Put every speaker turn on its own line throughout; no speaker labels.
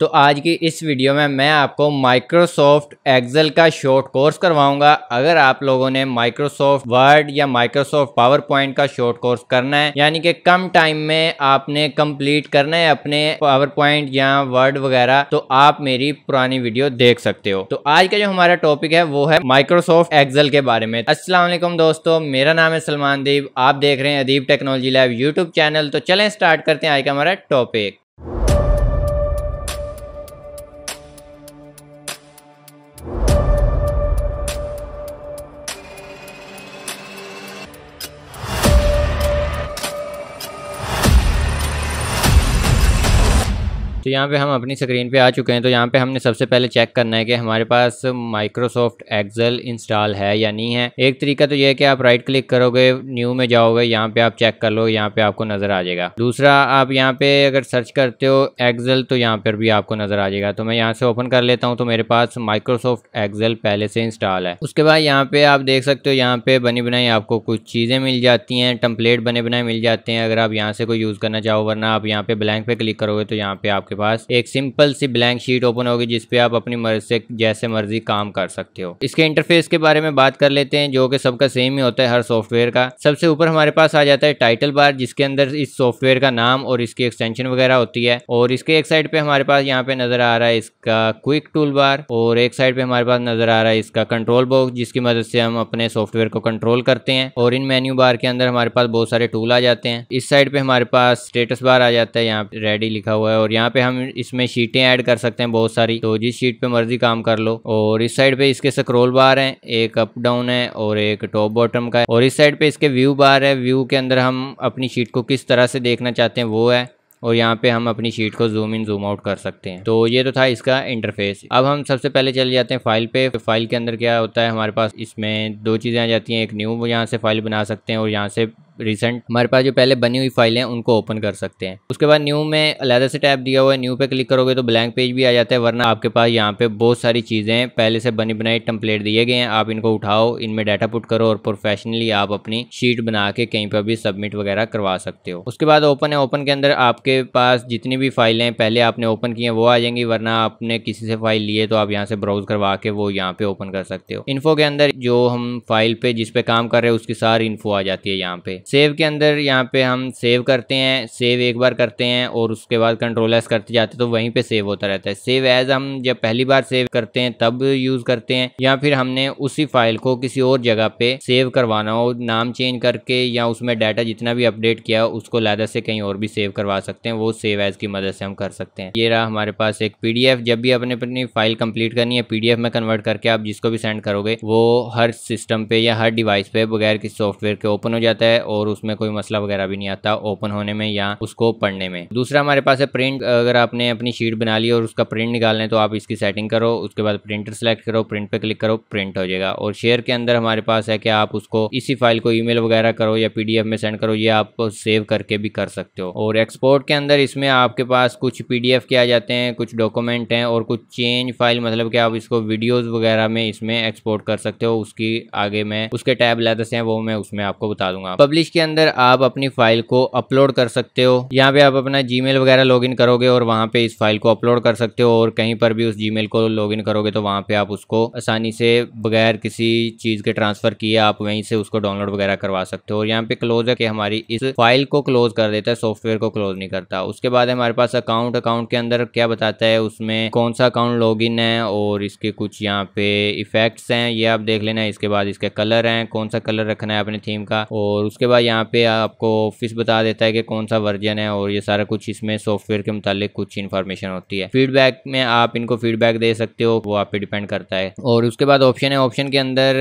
तो आज की इस वीडियो में मैं आपको माइक्रोसॉफ्ट एक्सेल का शॉर्ट कोर्स करवाऊंगा अगर आप लोगों ने माइक्रोसॉफ्ट वर्ड या माइक्रोसॉफ्ट पावर पॉइंट का शॉर्ट कोर्स करना है यानी कि कम टाइम में आपने कंप्लीट करना है अपने पावर पॉइंट या वर्ड वगैरह तो आप मेरी पुरानी वीडियो देख सकते हो तो आज का जो हमारा टॉपिक है वो है माइक्रोसॉफ्ट एक्सेल के बारे में असलाकुम दोस्तों मेरा नाम है सलमान दीप आप देख रहे हैं Adeep technology lab YouTube channel तो चले स्टार्ट करते हैं आज का हमारा टॉपिक तो यहाँ पे हम अपनी स्क्रीन पे आ चुके हैं तो यहाँ पे हमने सबसे पहले चेक करना है कि हमारे पास माइक्रोसॉफ्ट एक्सेल इंस्टॉल है या नहीं है एक तरीका तो यह है कि आप राइट क्लिक करोगे न्यू में जाओगे यहाँ पे आप चेक कर लो यहाँ पे आपको नज़र आ जाएगा दूसरा आप यहाँ पे अगर सर्च करते हो एक्सेल तो यहाँ पर भी आपको नज़र आ जाएगा तो मैं यहाँ से ओपन कर लेता हूँ तो मेरे पास माइक्रोसॉफ्ट एक्सेल पहले से इंस्टॉल है उसके बाद यहाँ पे आप देख सकते हो यहाँ पे बनी बनाई आपको कुछ चीज़ें मिल जाती हैं टम्पलेट बने बनाए मिल जाते हैं अगर आप यहाँ से कोई यूज़ करना चाहो वरना आप यहाँ पे ब्लैंक पे क्लिक करोगे तो यहाँ पे आपके पास एक सिंपल सी ब्लैंक शीट ओपन होगी जिसपे आप अपनी मर्जी से जैसे मर्जी काम कर सकते हो इसके इंटरफेस के बारे में बात कर लेते हैं जो कि सबका सेम ही होता है हर सॉफ्टवेयर का सबसे ऊपर हमारे पास आ जाता है टाइटल बार जिसके अंदर इस सॉफ्टवेयर का नाम और इसकी एक्सटेंशन वगैरह होती है और इसके एक साइड पे हमारे पास यहाँ पे नजर आ रहा है इसका क्विक टूल बार और एक साइड पे हमारे पास नजर आ रहा है इसका कंट्रोल बॉक्स जिसकी मदद से हम अपने सॉफ्टवेयर को कंट्रोल करते हैं और इन मेन्यू बार के अंदर हमारे पास बहुत सारे टूल आ जाते हैं इस साइड पे हमारे पास स्टेटस बार आ जाता है यहाँ रेडी लिखा हुआ है और यहाँ पे हम इसमें शीटें ऐड कर सकते हैं बहुत सारी तो जिस शीट पे मर्जी काम कर लो और इस साइड पे इसके स्क्रोल बार है एक अप डाउन है और एक टॉप बॉटम का है और इस साइड पे इसके व्यू बार है व्यू के अंदर हम अपनी शीट को किस तरह से देखना चाहते हैं वो है और यहाँ पे हम अपनी शीट को जूम इन जूम आउट कर सकते हैं तो ये तो था इसका इंटरफेस अब हम सबसे पहले चले जाते हैं फाइल पे फाइल के अंदर क्या होता है हमारे पास इसमें दो चीज़ें आ जाती हैं एक न्यू यहाँ से फाइल बना सकते हैं और यहाँ से रिसेंट हमारे पास जो पहले बनी हुई फाइलें हैं उनको ओपन कर सकते हैं उसके बाद न्यू में अलहदा से टैप दिया हुआ है न्यू पे क्लिक करोगे तो ब्लैंक पेज भी आ जाता है वरना आपके पास यहाँ पे बहुत सारी चीज़ें पहले से बनी बनाई टम्पलेट दिए गए हैं आप इनको उठाओ इनमें डाटा पुट करो और प्रोफेशनली आप अपनी शीट बना के कहीं पर भी सबमिट वगैरह करवा सकते हो उसके बाद ओपन है ओपन के अंदर आपके पास जितनी भी फाइलें पहले आपने ओपन की हैं वो आ जाएंगी वरना आपने किसी से फाइल लिए तो आप यहाँ से ब्राउज करवा के वो यहाँ पे ओपन कर सकते हो इन्फो के अंदर जो हम फाइल पे जिस पे काम कर रहे हैं उसकी सारी इन्फो आ जाती है यहाँ पे सेव के अंदर यहाँ पे हम सेव करते हैं सेव एक बार करते हैं और उसके बाद कंट्रोल एस करते जाते हैं तो वहीं पे सेव होता रहता है सेव एज हम जब पहली बार सेव करते हैं तब यूज़ करते हैं या फिर हमने उसी फाइल को किसी और जगह पे सेव करवाना हो नाम चेंज करके या उसमें डाटा जितना भी अपडेट किया उसको लादा से कहीं और भी सेव करवा सकते हैं वो सेव एज की मदद से हम कर सकते हैं ये रहा हमारे पास एक पी जब भी अपने अपनी फाइल कंप्लीट करनी है पी में कन्वर्ट करके आप जिसको भी सेंड करोगे वो हर सिस्टम पे या हर डिवाइस पे बगैर किसी सॉफ्टवेयर के ओपन हो जाता है और और उसमें कोई मसला वगैरह भी नहीं आता ओपन होने में या उसको पढ़ने में दूसरा हमारे पास है प्रिंट अगर आपने अपनी शीट बना ली और उसका प्रिंट निकालना है तो आप इसकी सेटिंग करो उसके बाद प्रिंटर सेलेक्ट करो प्रिंट पे क्लिक करो प्रिंट हो जाएगा और शेयर के अंदर हमारे पास है कि आप उसको इसी फाइल को ईमेल वगैरह करो या पीडीएफ में सेंड करो ये आप सेव करके भी कर सकते हो और एक्सपोर्ट के अंदर इसमें आपके पास कुछ पीडीएफ के आ जाते हैं कुछ डॉक्यूमेंट हैं और कुछ चेंज फाइल मतलब कि आप इसको वीडियोस वगैरह में इसमें एक्सपोर्ट कर सकते हो उसकी आगे में उसके टैब लेते हैं वो मैं उसमें आपको बता दूंगा पब्लिश इसके अंदर आप अपनी फाइल को अपलोड कर सकते हो यहाँ पे आप अपना जीमेल वगैरह लॉगिन करोगे और वहाँ पे इस फाइल को अपलोड कर सकते हो और कहीं पर भी उस जीमेल को लॉगिन करोगे तो वहाँ पे आप उसको आसानी से बगैर किसी चीज के ट्रांसफर किए आप वहीं से उसको डाउनलोड वगैरह करवा सकते हो और यहाँ पे क्लोज है कि हमारी इस फाइल को क्लोज कर देता है सॉफ्टवेयर को क्लोज नहीं करता उसके बाद हमारे पास अकाउंट अकाउंट के अंदर क्या बताता है उसमें कौन सा अकाउंट लॉग है और इसके कुछ यहाँ पे इफेक्ट्स हैं ये आप देख लेना इसके बाद इसके कलर हैं कौन सा कलर रखना है अपने थीम का और उसके बाद अलावा यहाँ पे आपको ऑफिस बता देता है कि कौन सा वर्जन है और ये सारा कुछ इसमें सॉफ्टवेयर के मुतालिक कुछ इन्फॉर्मेशन होती है फीडबैक में आप इनको फीडबैक दे सकते हो वो आप पे डिपेंड करता है और उसके बाद ऑप्शन है ऑप्शन के अंदर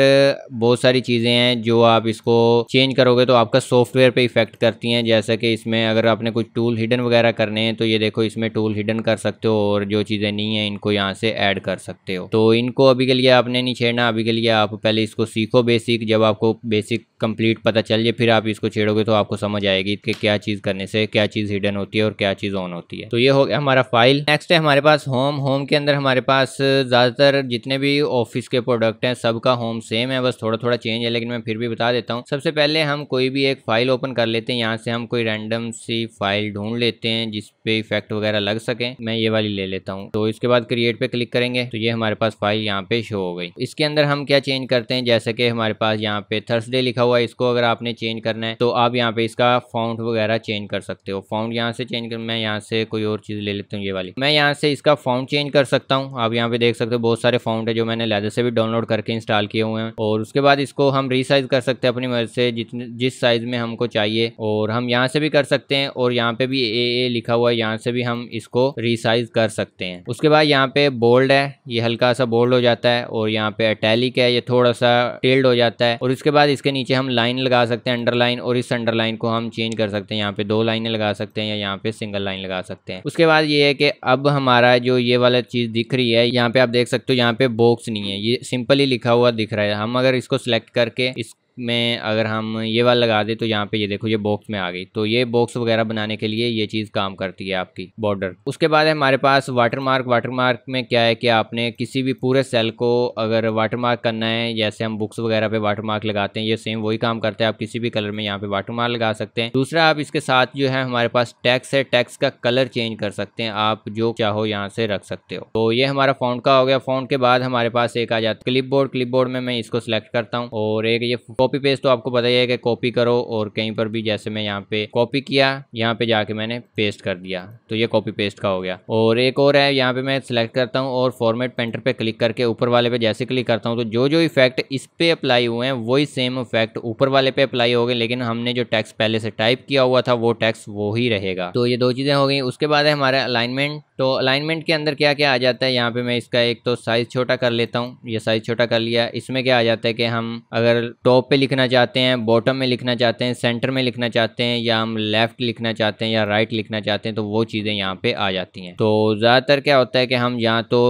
बहुत सारी चीज़ें हैं जो आप इसको चेंज करोगे तो आपका सॉफ्टवेयर पर इफेक्ट करती हैं जैसा कि इसमें अगर आपने कुछ टूल हिडन वगैरह करने हैं तो ये देखो इसमें टूल हिडन कर सकते हो और जो चीज़ें नहीं है इनको यहाँ से ऐड कर सकते हो तो इनको अभी के लिए आपने नहीं छेड़ना अभी के लिए आप पहले इसको सीखो बेसिक जब आपको बेसिक कंप्लीट पता चल जाए फिर आप भी इसको छेड़ोगे तो आपको समझ आएगी कि क्या चीज़ करने से क्या चीज़ हिडन होती है और क्या चीज़ ऑन होती है तो ये हो गया हमारा फाइल नेक्स्ट है हमारे पास होम होम के अंदर हमारे पास ज़्यादातर जितने भी ऑफिस के प्रोडक्ट हैं सबका होम सेम है बस थोड़ा थोड़ा चेंज है लेकिन मैं फिर भी बता देता हूँ सबसे पहले हम कोई भी एक फाइल ओपन कर लेते हैं यहाँ से हम कोई रैंडम सी फाइल ढूंढ लेते हैं जिसपे इफेक्ट वगैरह लग सके मैं ये वाली ले लेता हूँ तो इसके बाद क्रिएट पे क्लिक करेंगे तो ये हमारे पास फाइल यहाँ पे शो हो गई इसके अंदर हम क्या चेंज करते हैं जैसे कि हमारे पास यहाँ पे थर्सडे लिखा हुआ है इसको अगर आपने चेंज करना है तो आप यहाँ पे इसका फाउंड वगैरह चेंज कर सकते हो फाउंड यहाँ से चेंज कर मैं यहाँ से कोई और चीज़ ले लेता हूँ ये वाली मैं यहाँ से इसका फाउंड चेंज कर सकता हूँ आप यहाँ पे देख सकते हो बहुत सारे फाउंड है जो मैंने लेदर से भी डाउनलोड करके इंस्टॉल किए हुए हैं और उसके बाद इसको हम रिसाइज कर सकते हैं अपनी मर्जी से जितने जिस साइज़ में हमको चाहिए और हम यहाँ से भी कर सकते हैं और यहाँ पे भी ए ए लिखा हुआ है यहाँ से भी हम इसको रिसाइज कर सकते हैं उसके बाद यहाँ पे बोल्ड है ये हल्का सा बोल्ड हो जाता है और यहाँ पे अटैलिक है ये थोड़ा सा टेल्ड हो जाता है और उसके बाद इसके नीचे हम लाइन लगा सकते हैं अंडर अंडरलाइन और इस अंडरलाइन को हम चेंज कर सकते हैं यहाँ पे दो लाइनें लगा सकते हैं या यहाँ पे सिंगल लाइन लगा सकते हैं उसके बाद ये है कि अब हमारा जो ये वाला चीज़ दिख रही है यहाँ पे आप देख सकते हो यहाँ पे बॉक्स नहीं है ये सिंपली लिखा हुआ दिख रहा है हम अगर इसको सिलेक्ट करके इस में अगर हम ये वाला लगा दें तो यहाँ पे ये देखो ये बॉक्स में आ गई तो ये बॉक्स वगैरह बनाने के लिए ये चीज़ काम करती है आपकी बॉर्डर उसके बाद हमारे पास वाटर मार्क वाटर मार्क में क्या है कि आपने किसी भी पूरे सेल को अगर वाटर मार्क करना है जैसे हम बुक्स वगैरह पे वाटर मार्क लगाते हैं ये सेम वही काम करते हैं आप किसी भी कलर में यहाँ पे वाटर मार्क लगा सकते हैं दूसरा आप इसके साथ जो है हमारे पास टैक्स है टैक्स का कलर चेंज कर सकते हैं आप जो चाहो यहाँ से रख सकते हो तो ये हमारा फोन का हो गया फोन के बाद हमारे पास एक आ जाता है क्लिप बोर्ड क्लिप बोर्ड में मैं इसको सिलेक्ट करता हूँ और एक ये कॉपी पेस्ट तो आपको पता ही है कि कॉपी करो और कहीं पर भी जैसे मैं यहाँ पे कॉपी किया यहाँ पे जाके मैंने पेस्ट कर दिया तो ये कॉपी पेस्ट का हो गया और एक और है यहाँ पे मैं सिलेक्ट करता हूँ और फॉर्मेट पेंटर पे क्लिक करके ऊपर वाले पे जैसे क्लिक करता हूँ तो जो जो इफेक्ट इस पे अप्लाई हुए हैं वही सेम इफेक्ट ऊपर वाले पे अप्लाई हो गए लेकिन हमने जो टैक्स पहले से टाइप किया हुआ था वो टैक्स वो ही रहेगा तो ये दो चीज़ें हो गई उसके बाद है हमारा अलाइनमेंट तो अलाइनमेंट के अंदर क्या क्या आ जाता है यहाँ पे मैं इसका एक तो साइज़ छोटा कर लेता हूँ ये साइज़ छोटा कर लिया इसमें क्या आ जाता है कि हम अगर टॉप पे लिखना चाहते हैं बॉटम में लिखना चाहते हैं सेंटर में लिखना चाहते हैं या हम लेफ़्ट लिखना चाहते हैं या राइट लिखना चाहते हैं तो वो चीज़ें यहाँ पर आ जाती हैं तो ज़्यादातर क्या होता है कि हम यहाँ तो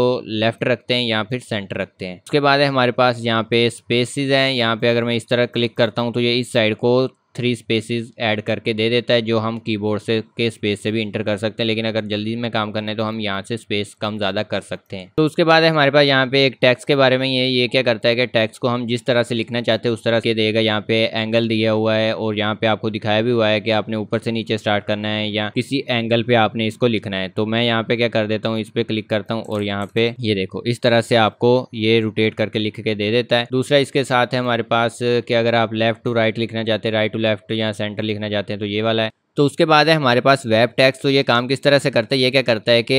लेफ़्ट रखते हैं या फिर सेंटर रखते हैं उसके बाद हमारे पास यहाँ पे स्पेसिस हैं यहाँ पे अगर मैं इस तरह क्लिक करता हूँ तो ये इस साइड को थ्री स्पेसिस ऐड करके दे देता है जो हम कीबोर्ड से के स्पेस से भी इंटर कर सकते हैं लेकिन अगर जल्दी में काम करना है तो हम यहाँ से स्पेस कम ज़्यादा कर सकते हैं तो उसके बाद हमारे पास यहाँ पे एक टैक्स के बारे में ये ये क्या करता है कि टैक्स को हम जिस तरह से लिखना चाहते हैं उस तरह से देगा यहाँ पे एंगल दिया हुआ है और यहाँ पे आपको दिखाया भी हुआ है कि आपने ऊपर से नीचे स्टार्ट करना है या किसी एंगल पे आपने इसको लिखना है तो मैं यहाँ पे क्या कर देता हूँ इस पर क्लिक करता हूँ और यहाँ पे ये देखो इस तरह से आपको ये रोटेट करके लिख के दे देता है दूसरा इसके साथ है हमारे पास कि अगर आप लेफ्ट टू राइट लिखना चाहते हैं राइट टू लेफ्ट या सेंटर लिखना चाहते हैं तो ये वाला है तो उसके बाद है हमारे पास वेब टैक्स तो ये काम किस तरह से करता है ये क्या करता है कि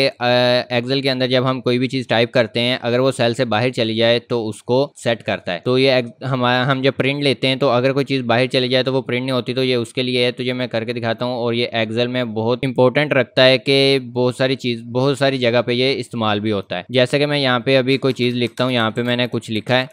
एक्सेल के अंदर जब हम कोई भी चीज़ टाइप करते हैं अगर वो सेल से बाहर चली जाए तो उसको सेट करता है तो ये हम हम जब प्रिंट लेते हैं तो अगर कोई चीज़ बाहर चली जाए तो वो प्रिंट नहीं होती तो ये उसके लिए है तो ये मैं करके दिखाता हूँ और ये एक्सेल में बहुत इंपॉर्टेंट रखता है कि बहुत सारी चीज़ बहुत सारी जगह पर ये इस्तेमाल भी होता है जैसे कि मैं यहाँ पे अभी कोई चीज़ लिखता हूँ यहाँ पे मैंने कुछ लिखा है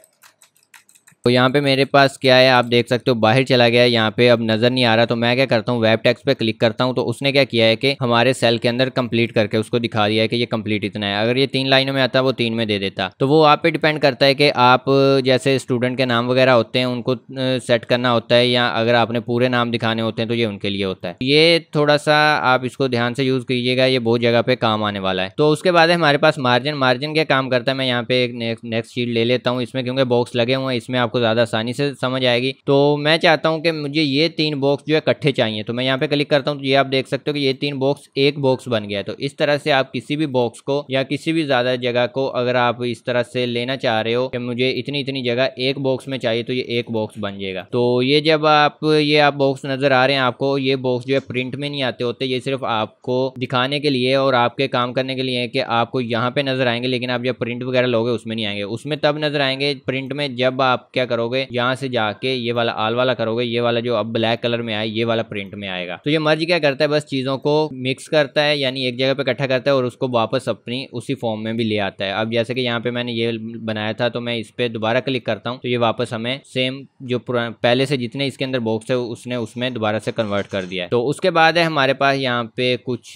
तो यहाँ पे मेरे पास क्या है आप देख सकते हो बाहर चला गया है यहाँ पे अब नजर नहीं आ रहा तो मैं क्या करता हूँ वेब टेक्स पे क्लिक करता हूँ तो उसने क्या किया है कि हमारे सेल के अंदर कंप्लीट करके उसको दिखा दिया है कि ये कंप्लीट इतना है अगर ये तीन लाइनों में आता वो तीन में दे देता तो वो आप पे डिपेंड करता है कि आप जैसे स्टूडेंट के नाम वगैरह होते हैं उनको सेट करना होता है या अगर आपने पूरे नाम दिखाने होते हैं तो ये उनके लिए होता है ये थोड़ा सा आप इसको ध्यान से यूज कीजिएगा ये बहुत जगह पे काम आने वाला है तो उसके बाद हमारे पास मार्जिन मार्जिन क्या काम करता है मैं यहाँ पे एक नेक्स्ट शीट ले लेता हूँ इसमें क्योंकि बॉक्स लगे हुए हैं इसमें आप आपको ज़्यादा आसानी से समझ आएगी तो मैं चाहता हूँ कि मुझे ये तीन बॉक्स जो है इकट्ठे चाहिए तो मैं यहाँ पे क्लिक करता हूँ तो ये आप देख सकते हो कि ये तीन बॉक्स एक बॉक्स बन गया है तो इस तरह से आप किसी भी बॉक्स को या किसी भी ज़्यादा जगह को अगर आप इस तरह से लेना चाह रहे हो कि मुझे इतनी इतनी जगह एक बॉक्स में चाहिए तो ये एक बॉक्स बन जाएगा तो ये जब आप ये आप बॉक्स नज़र आ रहे हैं आपको ये बॉक्स जो है प्रिंट में नहीं आते होते ये सिर्फ आपको दिखाने के लिए और आपके काम करने के लिए है कि आपको यहाँ पे नज़र आएंगे लेकिन आप जब प्रिंट वगैरह लोगे उसमें नहीं आएंगे उसमें तब नज़र आएंगे प्रिंट में जब आप क्या क्या करोगे यहाँ से जाके ये वाला आल वाला करोगे ये वाला जो अब ब्लैक कलर में आए ये वाला प्रिंट में आएगा तो ये मर्ज क्या करता है बस चीज़ों को मिक्स करता है यानी एक जगह पे इकट्ठा करता है और उसको वापस अपनी उसी फॉर्म में भी ले आता है अब जैसे कि यहाँ पे मैंने ये बनाया था तो मैं इस पर दोबारा क्लिक करता हूँ तो ये वापस हमें सेम जो पहले से जितने इसके अंदर बॉक्स है उसने उसमें दोबारा से कन्वर्ट कर दिया तो उसके बाद है हमारे पास यहाँ पे कुछ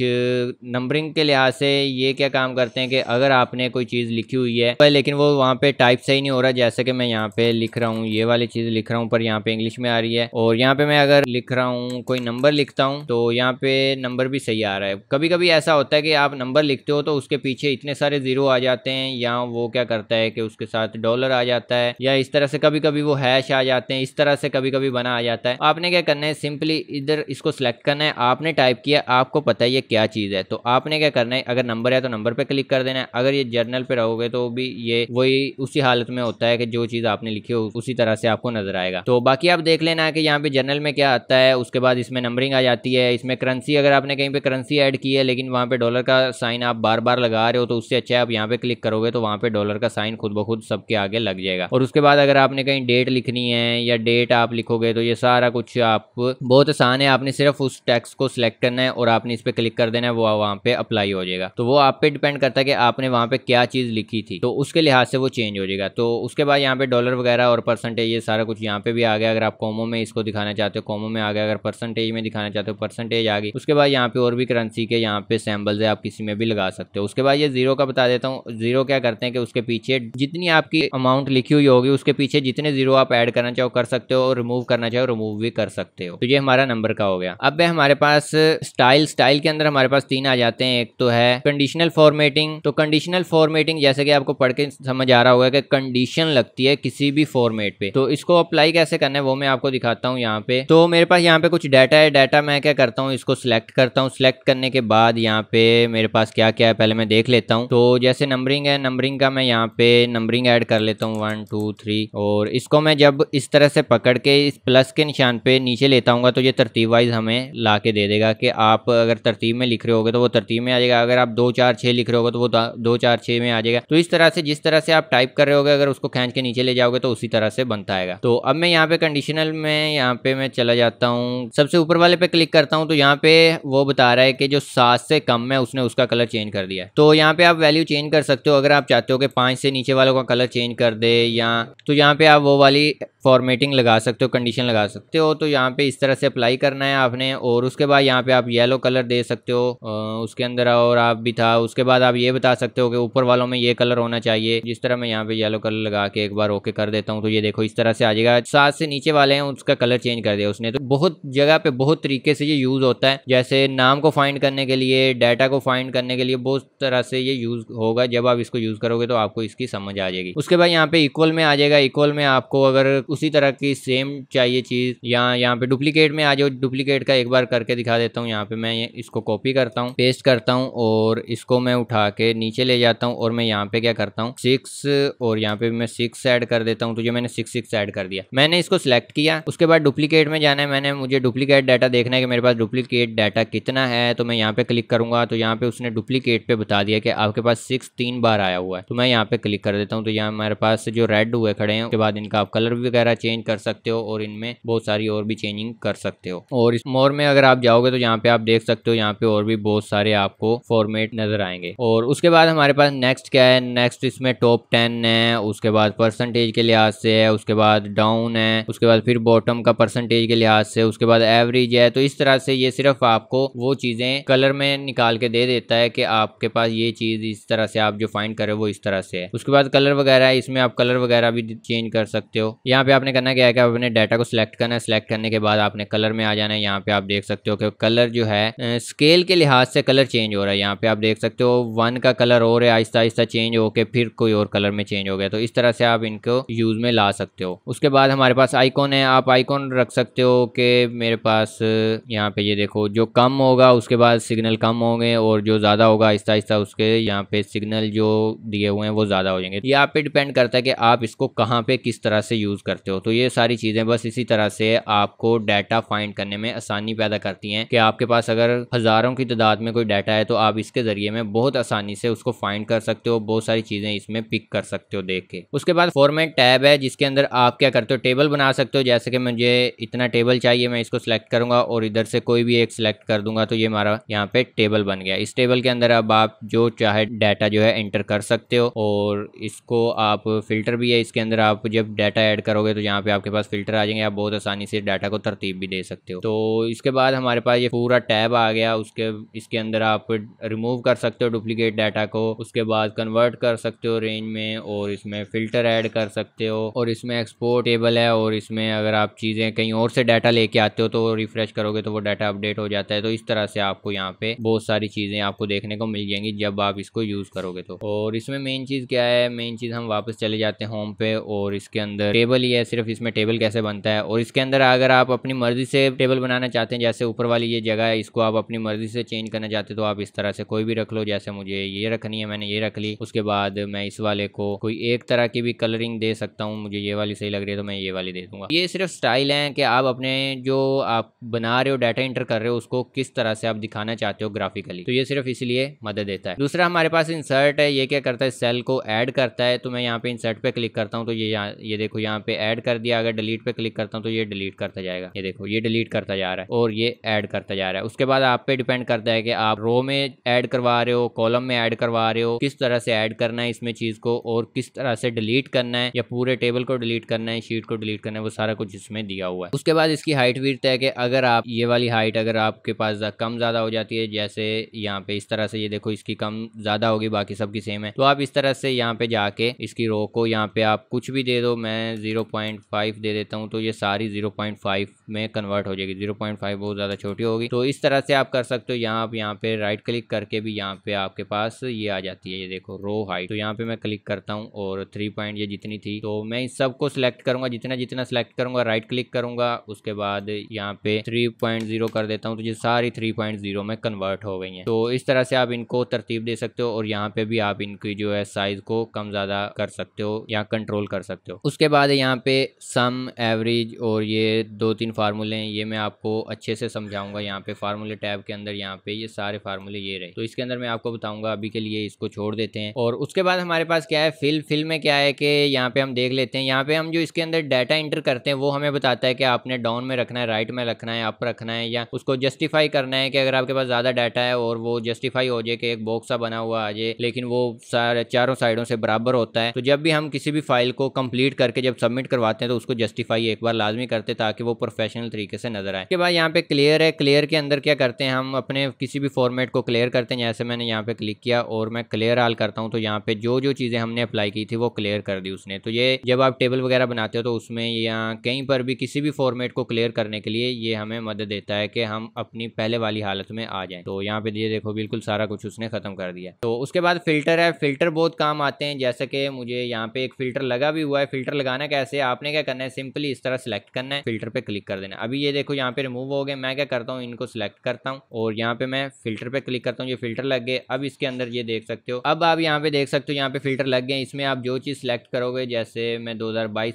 नंबरिंग के लिहाज से ये क्या काम करते हैं कि अगर आपने कोई चीज़ लिखी हुई है लेकिन वो वहाँ पे टाइप सही नहीं हो रहा जैसे कि मैं यहाँ पे लिख रहा हूँ ये वाली चीज़ लिख रहा हूँ पर यहाँ पे इंग्लिश में आ रही है और यहाँ पे मैं अगर लिख रहा हूँ कोई नंबर लिखता हूँ तो यहाँ पे नंबर भी सही आ रहा है कभी कभी ऐसा होता है कि आप नंबर लिखते हो तो उसके पीछे इतने सारे ज़ीरो आ जाते हैं या वो क्या करता है कि उसके साथ डॉलर आ जाता है या इस तरह से कभी कभी वो हैश आ जाते हैं इस तरह से कभी कभी बना आ जाता है आपने क्या करना है सिंपली इधर इसको सिलेक्ट करना है आपने टाइप किया आपको पता है ये क्या चीज़ है तो आपने क्या करना है अगर नंबर है तो नंबर पर क्लिक कर देना है अगर ये जर्नल पे रहोगे तो भी ये वही उसी हालत में होता है कि जो चीज़ आपने लिखी हो उसी तरह से आपको नजर आएगा तो बाकी आप देख लेना है कि यहाँ पे जनरल में क्या आता है उसके बाद इसमें नंबरिंग आ जाती है इसमें करंसी अगर आपने कहीं पे करंसी ऐड की है लेकिन वहाँ पे डॉलर का साइन आप बार बार लगा रहे हो तो उससे अच्छा है आप यहाँ पे क्लिक करोगे तो वहाँ पे डॉलर का साइन खुद ब खुद सबके आगे लग जाएगा और उसके बाद अगर आपने कहीं डेट लिखनी है या डेट आप लिखोगे तो ये सारा कुछ आप बहुत आसान है आपने सिर्फ उस टैक्स को सिलेक्ट करना है और आपने इस पर क्लिक कर देना है वो वहाँ पे अप्लाई हो जाएगा तो वो आप पे डिपेंड करता है कि आपने वहाँ पे क्या चीज़ लिखी थी तो उसके लिहाज से वो चेंज हो जाएगा तो उसके बाद यहाँ पे डॉलर वगैरह है और परसेंटेज ये सारा कुछ यहाँ पे भी आ गया अगर आप कॉमो में इसको दिखाना चाहते हो कॉमो में आ गया अगर परसेंटेज में दिखाना चाहते हो परसेंटेज आ गई उसके बाद यहाँ पे और भी करेंसी के यहाँ पे सैम्बल्स है आप किसी में भी लगा सकते हो उसके बाद ये जीरो का बता देता हूँ जीरो क्या करते हैं कि उसके पीछे जितनी आपकी अमाउंट लिखी हुई होगी उसके पीछे जितने जीरो आप एड करना चाहो कर सकते हो और रिमूव करना चाहो रिमूव भी कर सकते हो तो ये हमारा नंबर का हो गया अब हमारे पास स्टाइल स्टाइल के अंदर हमारे पास तीन आ जाते हैं एक तो है कंडीशनल फॉर्मेटिंग तो कंडीशनल फॉर्मेटिंग जैसे कि आपको पढ़ के समझ आ रहा होगा कि कंडीशन लगती है किसी भी फॉर्मेट पे तो इसको अप्लाई कैसे करना है वो मैं आपको दिखाता हूँ यहाँ पे तो मेरे पास यहाँ पे कुछ डाटा है डाटा मैं क्या करता हूँ इसको सिलेक्ट करता हूँ सिलेक्ट करने के बाद यहाँ पे मेरे पास क्या क्या है पहले मैं देख लेता हूँ तो जैसे नंबरिंग है नंबरिंग का मैं यहाँ पे नंबरिंग एड कर लेता हूँ वन टू थ्री और इसको मैं जब इस तरह से पकड़ के इस प्लस के निशान पे नीचे लेता हूँ तो ये तरतीब वाइज हमें ला दे देगा कि आप अगर तरतीब में लिख रहे होगे तो वो तरतीब में आ जाएगा अगर आप दो चार छह लिख रहे होगे तो वो दो चार छह में आ जाएगा तो इस तरह से जिस तरह से आप टाइप कर रहे होगे अगर उसको खींच के नीचे ले जाओगे तो उसी तरह से बनता आएगा तो अब मैं यहाँ पे कंडीशनल में यहाँ पे मैं चला जाता हूँ सबसे ऊपर वाले पे क्लिक करता हूँ तो यहाँ पे वो बता रहा है कि जो सात से कम है उसने उसका कलर चेंज कर दिया तो यहाँ पे आप वैल्यू चेंज कर सकते हो अगर आप चाहते हो कि पांच से नीचे वालों का कलर चेंज कर दे या तो यहाँ पे आप वो वाली फॉर्मेटिंग लगा सकते हो कंडीशन लगा सकते हो तो यहाँ पे इस तरह से अप्लाई करना है आपने और उसके बाद यहाँ पे आप येलो कलर दे सकते हो उसके अंदर और आप भी था उसके बाद आप ये बता सकते हो कि ऊपर वालों में ये कलर होना चाहिए जिस तरह मैं यहाँ पे येलो कलर लगा के एक बार ओके कर देता हूँ तो ये देखो इस तरह से आ जाएगा सात से नीचे वाले हैं उसका कलर चेंज कर दिया उसने तो बहुत जगह पे बहुत तरीके से ये यूज़ होता है जैसे नाम को फाइंड करने के लिए डाटा को फाइंड करने के लिए बहुत तरह से ये यूज़ होगा जब आप इसको यूज़ करोगे तो आपको इसकी समझ आ जाएगी उसके बाद यहाँ पे इक्वल में आ जाएगा इक्वल में आपको अगर उसी तरह की सेम चाहिए चीज़ यहाँ यहाँ पे डुप्लीकेट में आ जाओ डुप्लीकेट का एक बार करके दिखा देता हूँ यहाँ पे मैं इसको कॉपी करता हूँ पेस्ट करता हूँ और इसको मैं उठा के नीचे ले जाता हूँ और मैं यहाँ पे क्या करता हूँ सिक्स और यहाँ पे मैं सिक्स ऐड कर देता हूँ तुझे तो मैंने सिक्स सिक्स ऐड कर दिया मैंने इसको सिलेक्ट किया उसके बाद डुप्लीकेट में जाना है मैंने मुझे डुप्लीकेट डाटा देखना है कि मेरे पास डुप्लीकेट डाटा कितना है तो मैं यहाँ पे क्लिक करूंगा तो यहाँ पे उसने डुप्लीकेट पे बता दिया कि आपके पास सिक्स तीन बार आया हुआ है तो मैं यहाँ पे क्लिक कर देता हूँ तो यहाँ मेरे पास जो रेड हुए खड़े हैं उसके बाद इनका आप कलर भी वगैरह चेंज कर सकते हो और इनमें बहुत सारी और भी चेंजिंग कर सकते हो और इस मोर में अगर आप जाओगे तो यहाँ पे आप देख सकते हो यहाँ पे और भी बहुत सारे आपको फॉर्मेट नजर आएंगे और उसके बाद हमारे पास नेक्स्ट क्या है नेक्स्ट इसमें टॉप टेन है उसके बाद परसेंटेज के लिहाज से है उसके बाद डाउन है उसके बाद फिर बॉटम का परसेंटेज के लिहाज से उसके बाद एवरेज है तो इस तरह से ये सिर्फ आपको वो चीजें कलर में निकाल के दे देता है कि आपके पास ये चीज इस तरह से आप जो फाइंड करे वो इस तरह से है उसके बाद कलर वगैरह इसमें आप कलर वगैरह भी चेंज कर सकते हो यहाँ पे आपने करना क्या है कि आप अपने डाटा को सिलेक्ट करना है सिलेक्ट करने के बाद आपने कलर में आ जाना है यहाँ पे आप देख सकते हो कि कलर जो है स्केल के लिहाज से कलर चेंज हो रहा है यहाँ पे आप देख सकते हो वन का कलर और है आहिस्ता आहिस्ता चेंज होकर फिर कोई और कलर में चेंज हो गया तो इस तरह से आप इनको यूज़ में ला सकते हो उसके बाद हमारे पास आइकॉन है आप आइकॉन रख सकते हो कि मेरे पास यहाँ पे ये देखो जो कम होगा उसके बाद सिग्नल कम होंगे और जो ज़्यादा होगा आहिस्ता आहिस्ता उसके यहाँ पे सिग्नल जो दिए हुए हैं वो ज़्यादा हो जाएंगे ये आप पे डिपेंड करता है कि आप इसको कहाँ पे किस तरह से यूज़ कर करते हो तो ये सारी चीज़ें बस इसी तरह से आपको डाटा फाइंड करने में आसानी पैदा करती हैं कि आपके पास अगर हज़ारों की तादाद में कोई डाटा है तो आप इसके ज़रिए में बहुत आसानी से उसको फाइंड कर सकते हो बहुत सारी चीज़ें इसमें पिक कर सकते हो देख के उसके बाद फॉर्मेट टैब है जिसके अंदर आप क्या करते हो टेबल बना सकते हो जैसे कि मुझे इतना टेबल चाहिए मैं इसको सिलेक्ट करूंगा और इधर से कोई भी एक सिलेक्ट कर दूंगा तो ये हमारा यहाँ पे टेबल बन गया इस टेबल के अंदर अब आप जो चाहे डाटा जो है एंटर कर सकते हो और इसको आप फिल्टर भी है इसके अंदर आप जब डाटा एड करोगे करोगे तो यहाँ पे आपके पास फिल्टर आ जाएंगे आप बहुत आसानी से डाटा को तरतीब भी दे सकते हो तो इसके बाद हमारे पास ये पूरा टैब आ गया उसके इसके अंदर आप रिमूव कर सकते हो डुप्लीकेट डाटा को उसके बाद कन्वर्ट कर सकते हो रेंज में और इसमें फिल्टर ऐड कर सकते हो और इसमें एक्सपोर्ट टेबल है और इसमें अगर आप चीज़ें कहीं और से डाटा लेके आते हो तो रिफ्रेश करोगे तो वो डाटा अपडेट हो जाता है तो इस तरह से आपको यहाँ पे बहुत सारी चीज़ें आपको देखने को मिल जाएंगी जब आप इसको यूज़ करोगे तो और इसमें मेन चीज़ क्या है मेन चीज़ हम वापस चले जाते हैं होम पे और इसके अंदर टेबल ही है सिर्फ इसमें टेबल कैसे बनता है और इसके अंदर अगर आप अपनी मर्जी से टेबल बनाना चाहते हैं जैसे ऊपर वाली ये जगह है इसको आप अपनी मर्जी से चेंज करना चाहते तो आप इस तरह से कोई भी रख लो जैसे मुझे ये रखनी है मैंने ये रख ली उसके बाद मैं इस वाले को कोई एक तरह की भी कलरिंग दे सकता हूँ मुझे ये वाली सही लग रही है तो मैं ये वाली दे दूंगा ये सिर्फ स्टाइल है कि आप अपने जो आप बना रहे हो डाटा इंटर कर रहे हो उसको किस तरह से आप दिखाना चाहते हो ग्राफिकली तो ये सिर्फ इसलिए मदद देता है दूसरा हमारे पास इंसर्ट है ये क्या करता है सेल को एड करता है तो मैं यहाँ पे इंसर्ट पे क्लिक करता हूँ तो ये ये देखो यहाँ पे ऐड कर दिया अगर डिलीट पे क्लिक करता हूँ तो ये डिलीट करता जाएगा ये देखो ये डिलीट करता जा रहा है और ये ऐड करता जा रहा है उसके बाद आप पे डिपेंड करता है कि आप रो में ऐड करवा रहे हो कॉलम में ऐड करवा रहे हो किस तरह से ऐड करना है इसमें चीज़ को और किस तरह से डिलीट करना है या पूरे टेबल को डिलीट करना है शीट को डिलीट करना है वो सारा कुछ इसमें दिया हुआ है उसके बाद इसकी हाइट भी तय कि अगर आप ये वाली हाइट अगर आपके पास कम ज़्यादा हो जाती है जैसे यहाँ पे इस तरह से ये देखो इसकी कम ज़्यादा होगी बाकी सबकी सेम है तो आप इस तरह से यहाँ पे जाके इसकी रो को यहाँ पे आप कुछ भी दे दो मैं जीरो पॉइंट फाइव दे देता हूँ तो ये सारी जीरो पॉइंट फाइव में कन्वर्ट हो जाएगी जीरो पॉइंट फाइव बहुत ज़्यादा छोटी होगी तो इस तरह से आप कर सकते हो यहाँ आप यहाँ पे राइट क्लिक करके भी यहाँ पे आपके पास ये आ जाती है ये देखो रो हाइट तो यहाँ पे मैं क्लिक करता हूँ और थ्री पॉइंट ये जितनी थी तो मैं इस सबको सिलेक्ट करूंगा जितना जितना सिलेक्ट करूंगा राइट क्लिक करूंगा उसके बाद यहाँ पे थ्री पॉइंट जीरो कर देता हूँ तो ये सारी थ्री पॉइंट जीरो में कन्वर्ट हो गई है तो इस तरह से आप इनको तरतीब दे सकते हो और यहाँ पे भी आप इनकी जो है साइज को कम ज़्यादा कर सकते हो या कंट्रोल कर सकते हो उसके बाद यहाँ पे पे सम एवरेज और ये दो तीन फार्मूले हैं ये मैं आपको अच्छे से समझाऊंगा यहाँ पे फार्मूले टैब के अंदर यहाँ पे ये सारे फार्मूले ये रहे तो इसके अंदर मैं आपको बताऊंगा अभी के लिए इसको छोड़ देते हैं और उसके बाद हमारे पास क्या है फिल फिल में क्या है कि यहाँ पे हम देख लेते हैं यहाँ पे हम जो इसके अंदर डाटा इंटर करते हैं वो हमें बताता है कि आपने डाउन में रखना है राइट में रखना है अप रखना है या उसको जस्टिफाई करना है कि अगर आपके पास ज़्यादा डाटा है और वो जस्टिफाई हो जाए कि एक बॉक्स सा बना हुआ आ जाए लेकिन वो सारे चारों साइडों से बराबर होता है तो जब भी हम किसी भी फाइल को कंप्लीट करके जब सबमिट करवाते हैं तो उसको जस्टिफाई एक बार लाजमी करते ताकि वो प्रोफेशनल तरीके से नजर आए के बाद यहाँ पे क्लियर है क्लियर के अंदर क्या करते हैं हम अपने किसी भी फॉर्मेट को क्लियर करते हैं जैसे मैंने यहाँ पे क्लिक किया और मैं क्लियर आल करता हूँ तो यहाँ पे जो जो चीज़ें हमने अप्लाई की थी वो क्लियर कर दी उसने तो ये जब आप टेबल वगैरह बनाते हो तो उसमें या कहीं पर भी किसी भी फॉर्मेट को क्लियर करने के लिए ये हमें मदद देता है कि हम अपनी पहले वाली हालत में आ जाए तो यहाँ पे देखो बिल्कुल सारा कुछ उसने ख़त्म कर दिया तो उसके बाद फिल्टर है फिल्टर बहुत काम आते हैं जैसे कि मुझे यहाँ पे एक फिल्टर लगा भी हुआ है फिल्टर लगाना कैसे आपने क्या करना है सिंपली इस तरह सेलेक्ट करना है फिल्टर पे क्लिक कर देना अभी ये देखो यहाँ पे रिमूव हो गए मैं क्या करता हूँ इनको सिलेक्ट करता हूँ और यहाँ पे मैं फिल्टर पे क्लिक करता हूँ ये फिल्टर लग गए अब इसके अंदर ये देख सकते हो अब आप यहाँ पे देख सकते हो यहाँ पे फिल्टर लग गए इसमें आप जो चीज़ सेलेक्ट करोगे जैसे मैं दो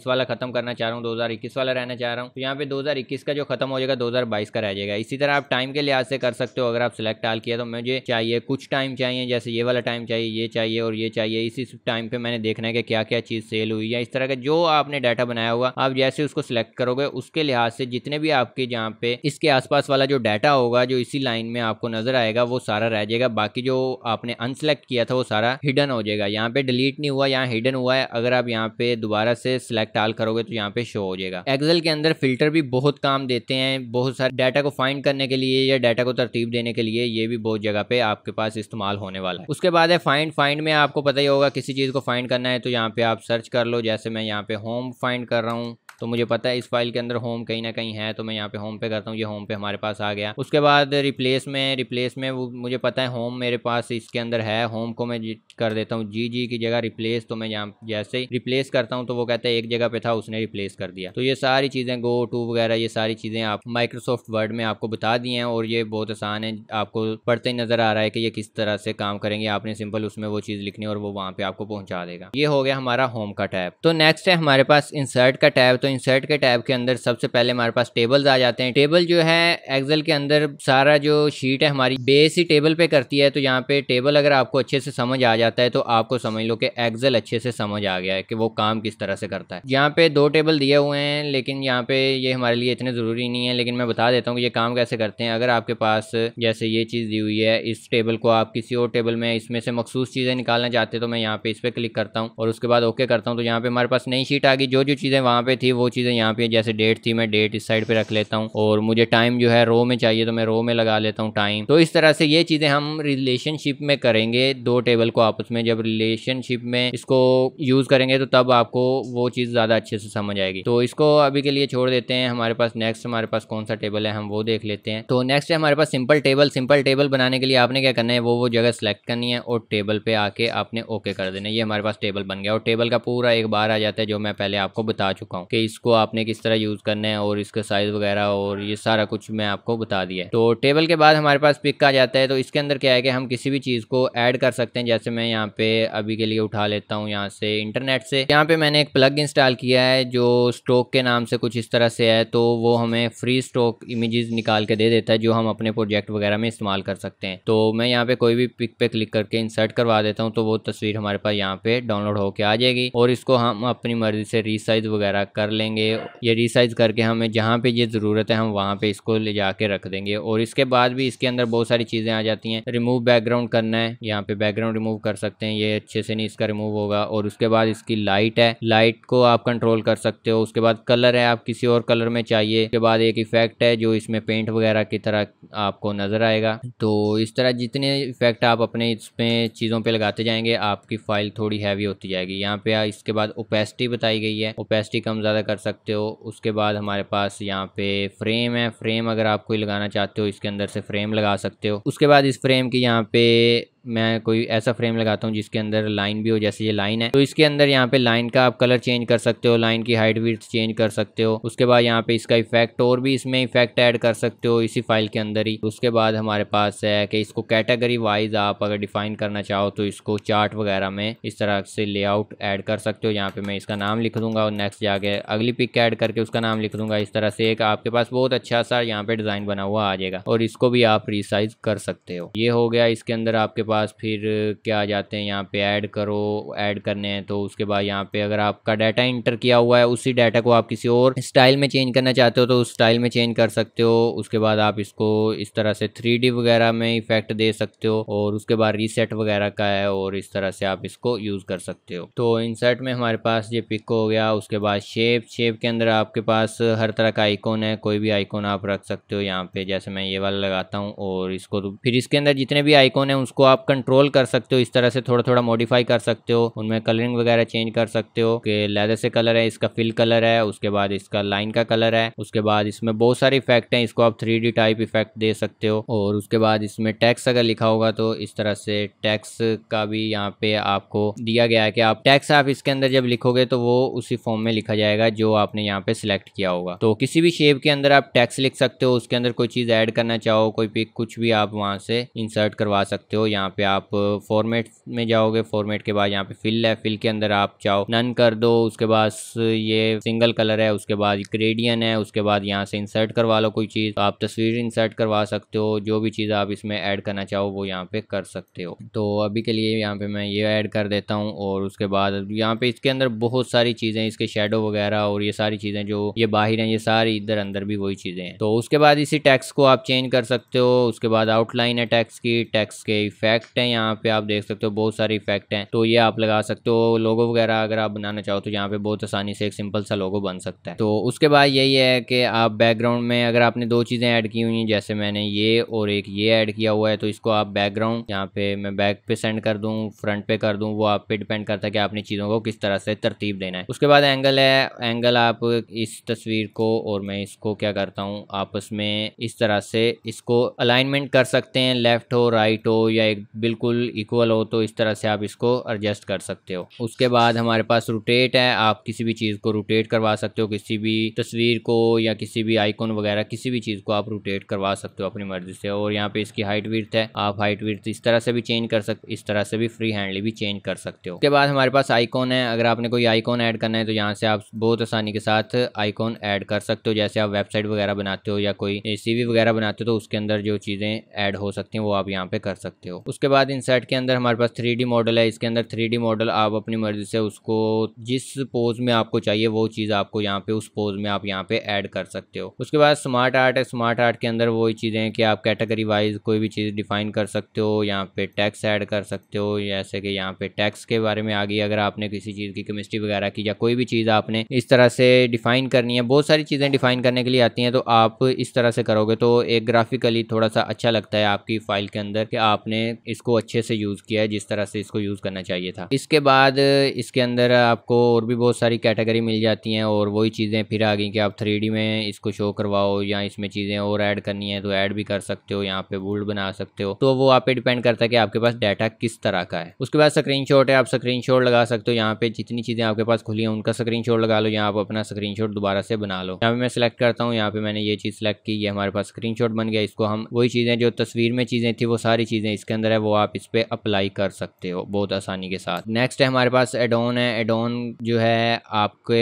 वाला खत्म करना चाह रहा हूँ दो वाला रहना चाह रहा हूँ तो यहाँ पे दो का जो खत्म हो जाएगा दो का रह जाएगा इसी तरह आप टाइम के लिहाज से कर सकते हो अगर आप सिलेक्ट आल किया तो मुझे चाहिए कुछ टाइम चाहिए जैसे ये वाला टाइम चाहिए ये चाहिए और ये चाहिए इसी टाइम पे मैंने देखना है कि क्या क्या चीज़ सेल हुई है इस तरह का जो आपने डाटा डाटा बनाया हुआ आप जैसे उसको सिलेक्ट करोगे उसके लिहाज से जितने भी आपके यहाँ पे इसके आसपास वाला जो डाटा होगा जो इसी लाइन में आपको नजर आएगा वो सारा रह जाएगा बाकी जो आपने अनसेलेक्ट किया था वो सारा हिडन हो जाएगा यहाँ पे डिलीट नहीं हुआ यहाँ हिडन हुआ है अगर आप यहाँ पे दोबारा से सिलेक्ट आल करोगे तो यहाँ पे शो हो जाएगा एक्सेल के अंदर फिल्टर भी बहुत काम देते हैं बहुत सारे डाटा को फाइंड करने के लिए या डाटा को तरतीब देने के लिए ये भी बहुत जगह पे आपके पास इस्तेमाल होने वाला है उसके बाद है फाइंड फाइंड में आपको पता ही होगा किसी चीज़ को फाइंड करना है तो यहाँ पे आप सर्च कर लो जैसे मैं यहाँ पे होम फाइंड कर रहा हूँ तो मुझे पता है इस फाइल के अंदर होम कहीं ना कहीं है तो मैं यहाँ पे होम पे करता हूँ ये होम पे हमारे पास आ गया उसके बाद रिप्लेस में रिप्लेस में वो मुझे पता है होम मेरे पास इसके अंदर है होम को मैं कर देता हूँ जी जी की जगह रिप्लेस तो मैं यहाँ जैसे ही रिप्लेस करता हूँ तो वो कहता है एक जगह पे था उसने रिप्लेस कर दिया तो ये सारी चीज़ें गो टू वगैरह ये सारी चीज़ें आप माइक्रोसॉफ्ट वर्ड में आपको बता दी हैं और ये बहुत आसान है आपको पढ़ते ही नज़र आ रहा है कि ये किस तरह से काम करेंगे आपने सिंपल उसमें वो चीज़ लिखनी और वो वहाँ पर आपको पहुँचा देगा ये हो गया हमारा होम का टैप तो नेक्स्ट है हमारे पास इंसर्ट का टैब तो इंसर्ट के टैब के अंदर सबसे पहले हमारे पास टेबल्स आ जाते हैं टेबल जो है एक्सेल के अंदर सारा जो शीट है हमारी बेस ही टेबल पे करती है तो यहाँ पे टेबल अगर आपको अच्छे से समझ आ जाता है तो आपको समझ लो कि एक्सेल अच्छे से समझ आ गया है कि वो काम किस तरह से करता है यहाँ पे दो टेबल दिए हुए हैं लेकिन यहाँ पे ये हमारे लिए इतने ज़रूरी नहीं है लेकिन मैं बता देता हूँ कि ये काम कैसे करते हैं अगर आपके पास जैसे ये चीज़ दी हुई है इस टेबल को आप किसी और टेबल में इसमें से मखसूस चीज़ें निकालना चाहते तो मैं यहाँ पे इस पर क्लिक करता हूँ और उसके बाद ओके करता हूँ तो यहाँ पे हमारे पास नई शीट आ गई जो जो चीज़ें वहाँ पे थी वो चीज़ें यहाँ पे जैसे डेट थी मैं डेट इस साइड पे रख लेता हूँ और मुझे टाइम जो है रो में चाहिए तो मैं रो में लगा लेता हूँ टाइम तो इस तरह से ये चीज़ें हम रिलेशनशिप में करेंगे दो टेबल को आपस में जब रिलेशनशिप में इसको यूज़ करेंगे तो तब आपको वो चीज़ ज़्यादा अच्छे से समझ आएगी तो इसको अभी के लिए छोड़ देते हैं हमारे पास नेक्स्ट हमारे पास कौन सा टेबल है हम वो देख लेते हैं तो नेक्स्ट है हमारे पास सिंपल टेबल सिंपल टेबल बनाने के लिए आपने क्या करना है वो वो जगह सेलेक्ट करनी है और टेबल पे आके आपने ओके कर देना ये हमारे पास टेबल बन गया और टेबल का पूरा एक बार आ जाता है जो मैं पहले आप आपको बता चुका हूँ कि इसको आपने किस तरह यूज़ करना है और इसका साइज़ वगैरह और ये सारा कुछ मैं आपको बता दिया है तो टेबल के बाद हमारे पास पिक आ जाता है तो इसके अंदर क्या है कि हम किसी भी चीज़ को ऐड कर सकते हैं जैसे मैं यहाँ पे अभी के लिए उठा लेता हूँ यहाँ से इंटरनेट से यहाँ पे मैंने एक प्लग इंस्टॉल किया है जो स्टोक के नाम से कुछ इस तरह से है तो वो हमें फ्री स्टोक इमेजेस निकाल के दे देता है जो हम अपने प्रोजेक्ट वगैरह में इस्तेमाल कर सकते हैं तो मैं यहाँ पे कोई भी पिक पे क्लिक करके इंसर्ट करवा देता हूँ तो वो तस्वीर हमारे पास यहाँ पे डाउनलोड होकर आ जाएगी और इसको हम अपनी मर्जी से रीस रिसाइज वगैरह कर लेंगे ये रिसाइज करके हमें जहाँ पे ये ज़रूरत है हम वहाँ पे इसको ले जाके रख देंगे और इसके बाद भी इसके अंदर बहुत सारी चीज़ें आ जाती हैं रिमूव बैकग्राउंड करना है यहाँ पे बैकग्राउंड रिमूव कर सकते हैं ये अच्छे से नहीं इसका रिमूव होगा और उसके बाद इसकी लाइट है लाइट को आप कंट्रोल कर सकते हो उसके बाद कलर है आप किसी और कलर में चाहिए उसके बाद एक इफेक्ट है जो इसमें पेंट वगैरह की तरह आपको नज़र आएगा तो इस तरह जितने इफेक्ट आप अपने इसमें चीज़ों पर लगाते जाएंगे आपकी फाइल थोड़ी हैवी होती जाएगी यहाँ पे इसके बाद ओपेसिटी बताई गई है है ओपेसिटी कम ज़्यादा कर सकते हो उसके बाद हमारे पास यहाँ पे फ्रेम है फ्रेम अगर आप कोई लगाना चाहते हो इसके अंदर से फ्रेम लगा सकते हो उसके बाद इस फ्रेम की यहाँ पे मैं कोई ऐसा फ्रेम लगाता हूँ जिसके अंदर लाइन भी हो जैसे ये लाइन है तो इसके अंदर यहाँ पे लाइन का आप कलर चेंज कर सकते हो लाइन की हाइट भी चेंज कर सकते हो उसके बाद यहाँ पे इसका इफेक्ट और भी इसमें इफेक्ट ऐड कर सकते हो इसी फाइल के अंदर ही उसके बाद हमारे पास है कि इसको कैटेगरी वाइज आप अगर डिफाइन करना चाहो तो इसको चार्ट वगैरह में इस तरह से लेआउट ऐड कर सकते हो यहाँ पे मैं इसका नाम लिख दूंगा और नेक्स्ट जाके अगली पिक ऐड करके उसका नाम लिख दूंगा इस तरह से एक आपके पास बहुत अच्छा सा यहाँ पे डिजाइन बना हुआ आ जाएगा और इसको भी आप रिसाइज कर सकते हो ये हो गया इसके अंदर आपके पास पास फिर क्या आ जाते हैं यहाँ पे ऐड करो ऐड करने हैं तो उसके बाद यहाँ पे अगर आपका डाटा इंटर किया हुआ है उसी डाटा को आप किसी और स्टाइल में चेंज करना चाहते हो तो उस स्टाइल में चेंज कर सकते हो उसके बाद आप इसको इस तरह से थ्री वगैरह में इफेक्ट दे सकते हो और उसके बाद रीसेट वगैरह का है और इस तरह से आप इसको यूज़ कर सकते हो तो इंसर्ट में हमारे पास ये पिक हो गया उसके बाद शेप शेप के अंदर आपके पास हर तरह का आइकॉन है कोई भी आइकॉन आप रख सकते हो यहाँ पे जैसे मैं ये वाला लगाता हूँ और इसको तो फिर इसके अंदर जितने भी आइकॉन है उसको आप आप कंट्रोल कर सकते हो इस तरह से थोड़ा थोड़ा मॉडिफाई कर सकते हो उनमें कलरिंग वगैरह चेंज कर सकते हो कि लेदर से कलर है इसका फिल कलर है उसके बाद इसका लाइन का कलर है उसके बाद इसमें बहुत सारे इफेक्ट हैं इसको आप थ्री टाइप इफेक्ट दे सकते हो और उसके बाद इसमें टैक्स अगर लिखा होगा तो इस तरह से टैक्स का भी यहाँ पे आपको दिया गया है कि आप टैक्स आप इसके अंदर जब लिखोगे तो वो उसी फॉर्म में लिखा जाएगा जो आपने यहाँ पे सिलेक्ट किया होगा तो किसी भी शेप के अंदर आप टैक्स लिख सकते हो उसके अंदर कोई चीज़ ऐड करना चाहो कोई पिक कुछ भी आप वहां से इंसर्ट करवा सकते हो यहाँ पे आप फॉर्मेट में जाओगे फॉर्मेट के बाद यहाँ पे फिल है फिल के अंदर आप चाहो नन कर दो उसके बाद ये सिंगल कलर है उसके बाद ग्रेडियन है उसके बाद यहाँ से इंसर्ट करवा लो कोई चीज़ आप तस्वीर इंसर्ट करवा सकते हो जो भी चीज़ आप इसमें ऐड करना चाहो वो यहाँ पे कर सकते हो तो अभी के लिए यहाँ पे मैं ये ऐड कर देता हूँ और उसके बाद यहाँ पे इसके अंदर बहुत सारी चीज़ें इसके शेडो वगैरह और ये सारी चीज़ें जो ये बाहर है ये सारी इधर अंदर भी वही चीज़ें हैं तो उसके बाद इसी टैक्स को आप चेंज कर सकते हो उसके बाद आउटलाइन है टैक्स की टैक्स के इफेक्ट इफेक्ट है यहाँ पे आप देख सकते हो बहुत सारे इफेक्ट हैं तो ये आप लगा सकते हो लोगो वगैरह अगर आप बनाना चाहो तो यहाँ पे बहुत आसानी से एक सिंपल सा लोगो बन सकता है तो उसके बाद यही है कि आप बैकग्राउंड में अगर आपने दो चीज़ें ऐड की हुई हैं जैसे मैंने ये और एक ये ऐड किया हुआ है तो इसको आप बैकग्राउंड यहाँ पे मैं बैक पे सेंड कर दूँ फ्रंट पे कर दूँ वो आप पे डिपेंड करता है कि आपने चीज़ों को किस तरह से तरतीब देना है उसके बाद एंगल है एंगल आप इस तस्वीर को और मैं इसको क्या करता हूँ आपस में इस तरह से इसको अलाइनमेंट कर सकते हैं लेफ्ट हो राइट हो या एक बिल्कुल इक्वल हो तो इस तरह से आप इसको एडजस्ट कर सकते हो उसके बाद हमारे पास रोटेट है आप किसी भी चीज़ को रोटेट करवा सकते हो किसी भी तस्वीर को या किसी भी आइकॉन वगैरह किसी भी चीज़ को आप रोटेट करवा सकते हो अपनी मर्जी से और यहाँ पे इसकी हाइट विर्थ है आप हाइट विर्थ इस तरह से भी चेंज कर सकते इस तरह से भी फ्री हैंडली भी चेंज कर सकते हो उसके बाद हमारे पास आइकॉन है अगर आपने कोई आइकॉन ऐड करना है तो यहाँ से आप बहुत आसानी के साथ आइकॉन ऐड कर सकते हो जैसे आप वेबसाइट वगैरह बनाते हो या कोई सीवी वगैरह बनाते हो तो उसके अंदर जो चीज़ें ऐड हो सकती हैं वो आप यहाँ पे कर सकते हो उसके बाद इन के अंदर हमारे पास थ्री मॉडल है इसके अंदर थ्री मॉडल आप अपनी मर्ज़ी से उसको जिस पोज में आपको चाहिए वो चीज़ आपको यहाँ पे उस पोज में आप यहाँ पे ऐड कर सकते हो उसके बाद स्मार्ट आर्ट है स्मार्ट आर्ट के अंदर वही चीज़ें हैं कि आप कैटेगरी वाइज कोई भी चीज़ डिफाइन कर सकते हो यहाँ पे टैक्स ऐड कर सकते हो जैसे कि यहाँ पे टैक्स के बारे में आ गई अगर आपने किसी चीज़ की केमिस्ट्री वगैरह की या कोई भी चीज़ आपने इस तरह से डिफाइन करनी है बहुत सारी चीज़ें डिफाइन करने के लिए आती हैं तो आप इस तरह से करोगे तो एक ग्राफिकली थोड़ा सा अच्छा लगता है आपकी फाइल के अंदर कि आपने इसको अच्छे से यूज़ किया है जिस तरह से इसको यूज़ करना चाहिए था इसके बाद इसके अंदर आपको और भी बहुत सारी कैटेगरी मिल जाती हैं और वही चीज़ें फिर आ गई कि आप थ्री में इसको शो करवाओ या इसमें चीज़ें और ऐड करनी है तो ऐड भी कर सकते हो यहाँ पे बोल्ड बना सकते हो तो वो आप पे डिपेंड करता है कि आपके पास डाटा किस तरह का है उसके बाद स्क्रीन है आप स्क्रीन लगा सकते हो यहाँ पे जितनी चीज़ें आपके पास खुली हैं उनका स्क्रीन लगा लो यहाँ आप अपना स्क्रीन दोबारा से बना लो यहाँ पे मैं सिलेक्ट करता हूँ यहाँ पे मैंने ये चीज़ सेलेक्ट की ये हमारे पास स्क्रीन बन गया इसको हम वही चीज़ें जो तस्वीर में चीज़ें थी वो सारी चीज़ें इसके अंदर है वो आप इस पर अप्लाई कर सकते हो बहुत आसानी के साथ नेक्स्ट है हमारे पास एडोन है एडोन जो है आपके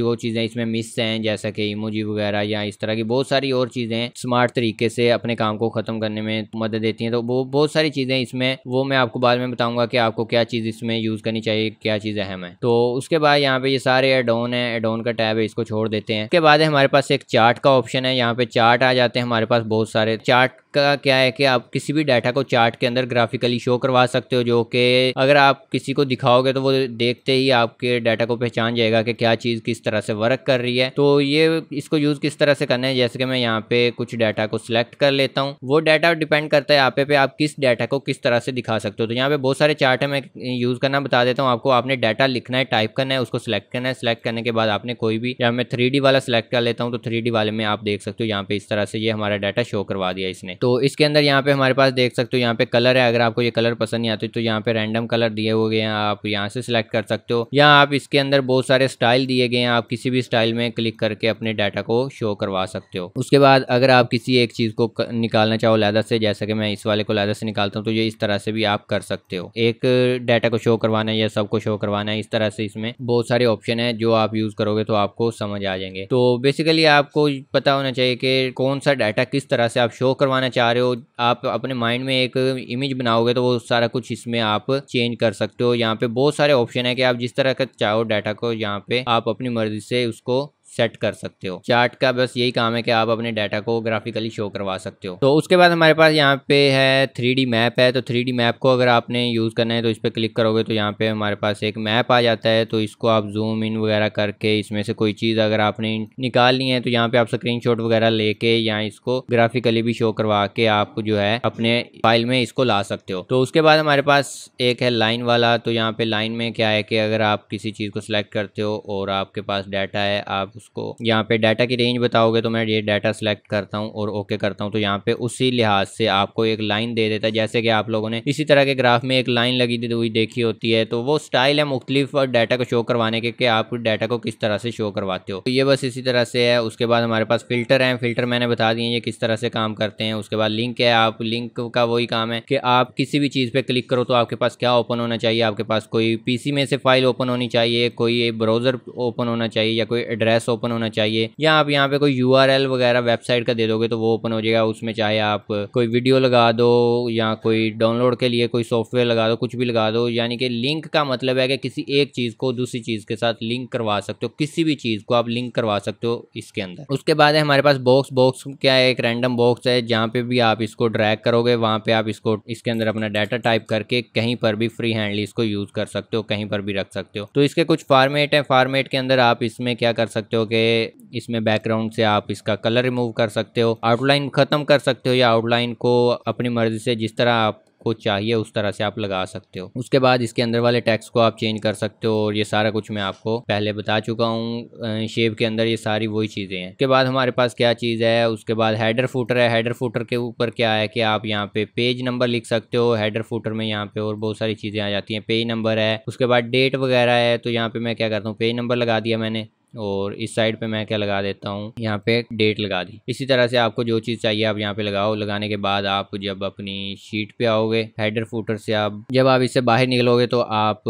जो चीज़ें इसमें मिस हैं जैसा कि इमोजी वगैरह या इस तरह की बहुत सारी और चीज़ें स्मार्ट तरीके से अपने काम को ख़त्म करने में मदद देती हैं तो वो बहुत सारी चीज़ें इसमें वो मैं आपको बाद में बताऊँगा कि आपको क्या चीज़ इसमें यूज़ करनी चाहिए क्या चीज़ अहम है तो उसके बाद यहाँ पे ये सारे एडोन है एडोन का टैब है इसको छोड़ देते हैं उसके बाद हमारे पास एक चार्ट का ऑप्शन है यहाँ पे चार्ट आ जाते हैं हमारे पास बहुत सारे चार्ट का क्या है कि आप किसी भी डाटा को चार्ट के अंदर ग्राफिकली शो करवा सकते हो जो कि अगर आप किसी को दिखाओगे तो वो देखते ही आपके डाटा को पहचान जाएगा कि क्या चीज़ किस तरह से वर्क कर रही है तो ये इसको यूज़ किस तरह से करना है जैसे कि मैं यहाँ पे कुछ डाटा को सिलेक्ट कर लेता हूँ वो डाटा डिपेंड करता है आप पे आप किस डाटा को किस तरह से दिखा सकते हो तो यहाँ पे बहुत सारे चार्ट है मैं यूज़ करना बता देता हूँ आपको आपने डाटा लिखना है टाइप करना है उसको सिलेक्ट करना है सिलेक्ट करने के बाद आपने कोई भी या मैं थ्री वाला सिलेक्ट कर लेता हूँ तो थ्री वाले में आप देख सकते हो यहाँ पे इस तरह से ये हमारा डाटा शो करवा दिया इसने तो इसके अंदर यहाँ पे हमारे पास देख सकते हो यहाँ पे कलर है अगर आपको ये कलर पसंद नहीं आते तो यहाँ पे रैंडम कलर दिए हुए हैं आप यहाँ से सिलेक्ट कर सकते हो या आप इसके अंदर बहुत सारे स्टाइल दिए गए हैं आप किसी भी स्टाइल में क्लिक करके अपने डाटा को शो करवा सकते हो उसके बाद अगर आप किसी एक चीज़ को निकालना चाहो लैदा से जैसा कि मैं इस वाले को लैदा से निकालता हूँ तो ये इस तरह से भी आप कर सकते हो एक डाटा को शो करवाना है या सबको शो करवाना है इस तरह से इसमें बहुत सारे ऑप्शन है जो आप यूज़ करोगे तो आपको समझ आ जाएंगे तो बेसिकली आपको पता होना चाहिए कि कौन सा डाटा किस तरह से आप शो करवाना चाह रहे हो आप अपने माइंड में एक इमेज बनाओगे तो वो सारा कुछ इसमें आप चेंज कर सकते हो यहाँ पे बहुत सारे ऑप्शन है कि आप जिस तरह का चाहो डाटा को यहाँ पे आप अपनी मर्जी से उसको सेट कर सकते हो चार्ट का बस यही काम है कि आप अपने डाटा को ग्राफिकली शो करवा सकते हो तो उसके बाद हमारे पास यहाँ पे है थ्री मैप है तो थ्री मैप को अगर आपने यूज़ करना है तो इस पर क्लिक करोगे तो यहाँ पे हमारे पास एक मैप आ जाता है तो इसको आप जूम इन वगैरह करके इसमें से कोई चीज़ अगर आपने निकालनी है तो यहाँ पे आप स्क्रीन वगैरह लेके या इसको ग्राफिकली भी शो करवा के आप जो है अपने फाइल में इसको ला सकते हो तो उसके बाद हमारे पास एक है लाइन वाला तो यहाँ पे लाइन में क्या है कि अगर आप किसी चीज़ को सिलेक्ट करते हो और आपके पास डाटा है आप उसको यहाँ पे डाटा की रेंज बताओगे तो मैं ये डाटा सेलेक्ट करता हूँ और ओके करता हूँ तो यहाँ पे उसी लिहाज से आपको एक लाइन दे देता है जैसे कि आप लोगों ने इसी तरह के ग्राफ में एक लाइन लगी हुई देखी होती है तो वो स्टाइल है मुख्तलिफ डाटा को शो करवाने के कि आप डाटा को किस तरह से शो करवाते हो तो ये बस इसी तरह से है उसके बाद हमारे पास फिल्टर है फिल्टर मैंने बता दिए ये किस तरह से काम करते हैं उसके बाद लिंक है आप लिंक का वही काम है कि आप किसी भी चीज़ पे क्लिक करो तो आपके पास क्या ओपन होना चाहिए आपके पास कोई पीसी में से फाइल ओपन होनी चाहिए कोई ब्राउज़र ओपन होना चाहिए या कोई एड्रेस ओपन होना चाहिए या आप यहाँ पे कोई यू वगैरह वेबसाइट का दे दोगे तो वो ओपन हो जाएगा उसमें चाहे आप कोई वीडियो लगा दो या कोई डाउनलोड के लिए कोई सॉफ्टवेयर लगा दो कुछ भी लगा दो यानी कि लिंक का मतलब है कि किसी एक चीज़ को दूसरी चीज़ के साथ लिंक करवा सकते हो किसी भी चीज़ को आप लिंक करवा सकते हो इसके अंदर उसके बाद है हमारे पास बॉक्स बॉक्स क्या एक रैंडम बॉक्स है जहाँ पे भी आप इसको ड्रैग करोगे वहां पे आप इसको इसके अंदर अपना डाटा टाइप करके कहीं पर भी फ्री हैंडली इसको यूज़ कर सकते हो कहीं पर भी रख सकते हो तो इसके कुछ फार्मेट है फार्मेट के अंदर आप इसमें क्या कर सकते हो कि इसमें बैकग्राउंड से आप इसका कलर रिमूव कर सकते हो आउटलाइन ख़त्म कर सकते हो या आउटलाइन को अपनी मर्जी से जिस तरह आप आपको चाहिए उस तरह से आप लगा सकते हो उसके बाद इसके अंदर वाले टैक्स को आप चेंज कर सकते हो और ये सारा कुछ मैं आपको पहले बता चुका हूँ शेप के अंदर ये सारी वही चीज़ें हैं उसके बाद हमारे पास क्या चीज़ है उसके बाद हेडर फूटर है हेडर फूटर के ऊपर क्या है कि आप यहाँ पे पेज नंबर लिख सकते हो हेडर फूटर में यहाँ पे और बहुत सारी चीज़ें आ जाती हैं पेज नंबर है उसके बाद डेट वगैरह है तो यहाँ पे मैं क्या करता हूँ पेज नंबर लगा दिया मैंने और इस साइड पे मैं क्या लगा देता हूँ यहाँ पे डेट लगा दी इसी तरह से आपको जो चीज़ चाहिए आप यहाँ पे लगाओ लगाने के बाद आप जब अपनी शीट पे आओगे हेडर फूटर से आप जब आप इससे बाहर निकलोगे तो आप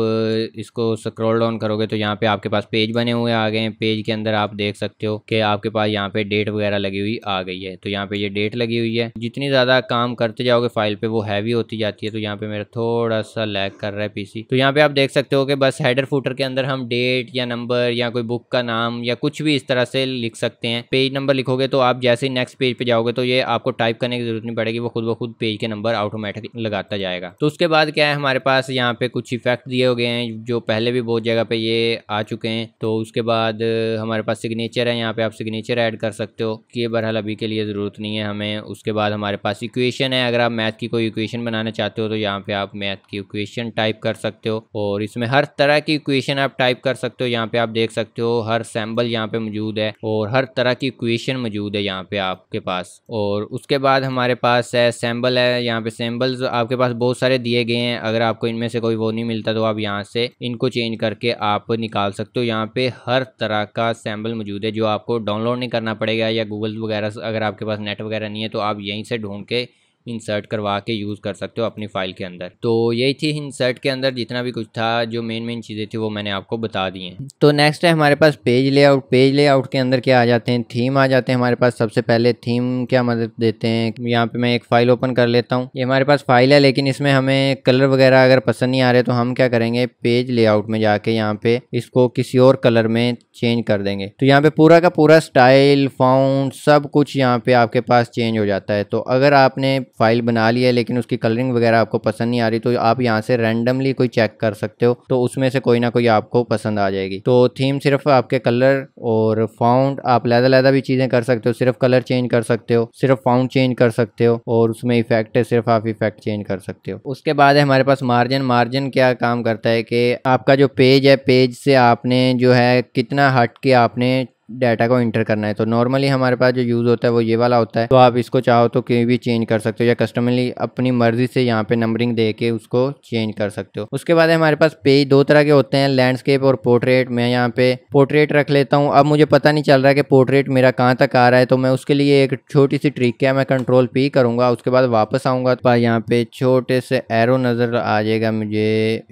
इसको स्क्रॉल डाउन करोगे तो यहाँ पे आपके पास पेज बने हुए आ गए हैं पेज के अंदर आप देख सकते हो कि आपके पास यहाँ पे डेट वगैरह लगी हुई आ गई है तो यहाँ पे ये डेट लगी हुई है जितनी ज़्यादा काम करते जाओगे फाइल पे वो हैवी होती जाती है तो यहाँ पे मेरा थोड़ा सा लैग कर रहा है पीसी तो यहाँ पे आप देख सकते हो कि बस हेडर फूटर के अंदर हम डेट या नंबर या कोई बुक का नाम या कुछ भी इस तरह से लिख सकते हैं पेज नंबर लिखोगे तो आप जैसे ही नेक्स्ट पेज पे जाओगे तो ये आपको टाइप करने की जरूरत नहीं पड़ेगी वो खुद ब खुद पेज के नंबर ऑटोमेटिक लगाता जाएगा तो उसके बाद क्या है हमारे पास यहाँ पे कुछ इफेक्ट दिए हुए हैं जो पहले भी बहुत जगह पे ये आ चुके हैं तो उसके बाद हमारे पास सिग्नेचर है यहाँ पे आप सिग्नेचर ऐड कर सकते हो कि ये बहरहाल अभी के लिए ज़रूरत नहीं है हमें उसके बाद हमारे पास इक्वेशन है अगर आप मैथ की कोई इक्वेशन बनाना चाहते हो तो यहाँ पे आप मैथ की इक्वेशन टाइप कर सकते हो और इसमें हर तरह की इक्वेशन आप टाइप कर सकते हो यहाँ पे आप देख सकते हो हर हर सैम्बल यहाँ पे मौजूद है और हर तरह की क्वेश्चन मौजूद है यहाँ पे आपके पास और उसके बाद हमारे पास है सैम्बल है यहाँ पे सैम्बल्स आपके पास बहुत सारे दिए गए हैं अगर आपको इनमें से कोई वो नहीं मिलता तो आप यहाँ से इनको चेंज करके आप निकाल सकते हो यहाँ पे हर तरह का सैम्बल मौजूद है जो आपको डाउनलोड नहीं करना पड़ेगा या गूगल वगैरह अगर आपके पास नेट वगैरह नहीं है तो आप यहीं से ढूंढ के इंसर्ट करवा के यूज़ कर सकते हो अपनी फ़ाइल के अंदर तो यही थी इंसर्ट के अंदर जितना भी कुछ था जो मेन मेन चीज़ें थी वो मैंने आपको बता दी हैं तो नेक्स्ट है हमारे पास पेज लेआउट पेज लेआउट के अंदर क्या आ जाते हैं थीम आ जाते हैं हमारे पास सबसे पहले थीम क्या मदद देते हैं यहाँ पे मैं एक फ़ाइल ओपन कर लेता हूँ ये हमारे पास फाइल है लेकिन इसमें हमें कलर वगैरह अगर पसंद नहीं आ रहे तो हम क्या करेंगे पेज लेआउट में जाके यहाँ पे इसको किसी और कलर में चेंज कर देंगे तो यहाँ पे पूरा का पूरा स्टाइल फाउंड सब कुछ यहाँ पे आपके पास चेंज हो जाता है तो अगर आपने फाइल बना ली है लेकिन उसकी कलरिंग वगैरह आपको पसंद नहीं आ रही तो आप यहाँ से रैंडमली कोई चेक कर सकते हो तो उसमें से कोई ना कोई आपको पसंद आ जाएगी तो थीम सिर्फ आपके कलर और फाउंड आप लहदा लहदा भी चीज़ें कर सकते हो सिर्फ कलर चेंज कर सकते हो सिर्फ फाउंड चेंज कर सकते हो और उसमें इफेक्ट है सिर्फ आप इफेक्ट चेंज कर सकते हो उसके बाद है हमारे पास मार्जिन मार्जिन क्या काम करता है कि आपका जो पेज है पेज से आपने जो है कितना हट के आपने डाटा को इंटर करना है तो नॉर्मली हमारे पास जो यूज़ होता है वो ये वाला होता है तो आप इसको चाहो तो कहीं भी चेंज कर सकते हो या कस्टमरली अपनी मर्जी से यहाँ पे नंबरिंग दे के उसको चेंज कर सकते हो उसके बाद हमारे पास पेज दो तरह के होते हैं लैंडस्केप और पोर्ट्रेट मैं यहाँ पे पोर्ट्रेट रख लेता हूँ अब मुझे पता नहीं चल रहा है कि पोर्ट्रेट मेरा कहाँ तक आ रहा है तो मैं उसके लिए एक छोटी सी ट्रिक है मैं कंट्रोल पी करूँगा उसके बाद वापस आऊँगा तो यहाँ पे छोटे से एरो नज़र आ जाएगा मुझे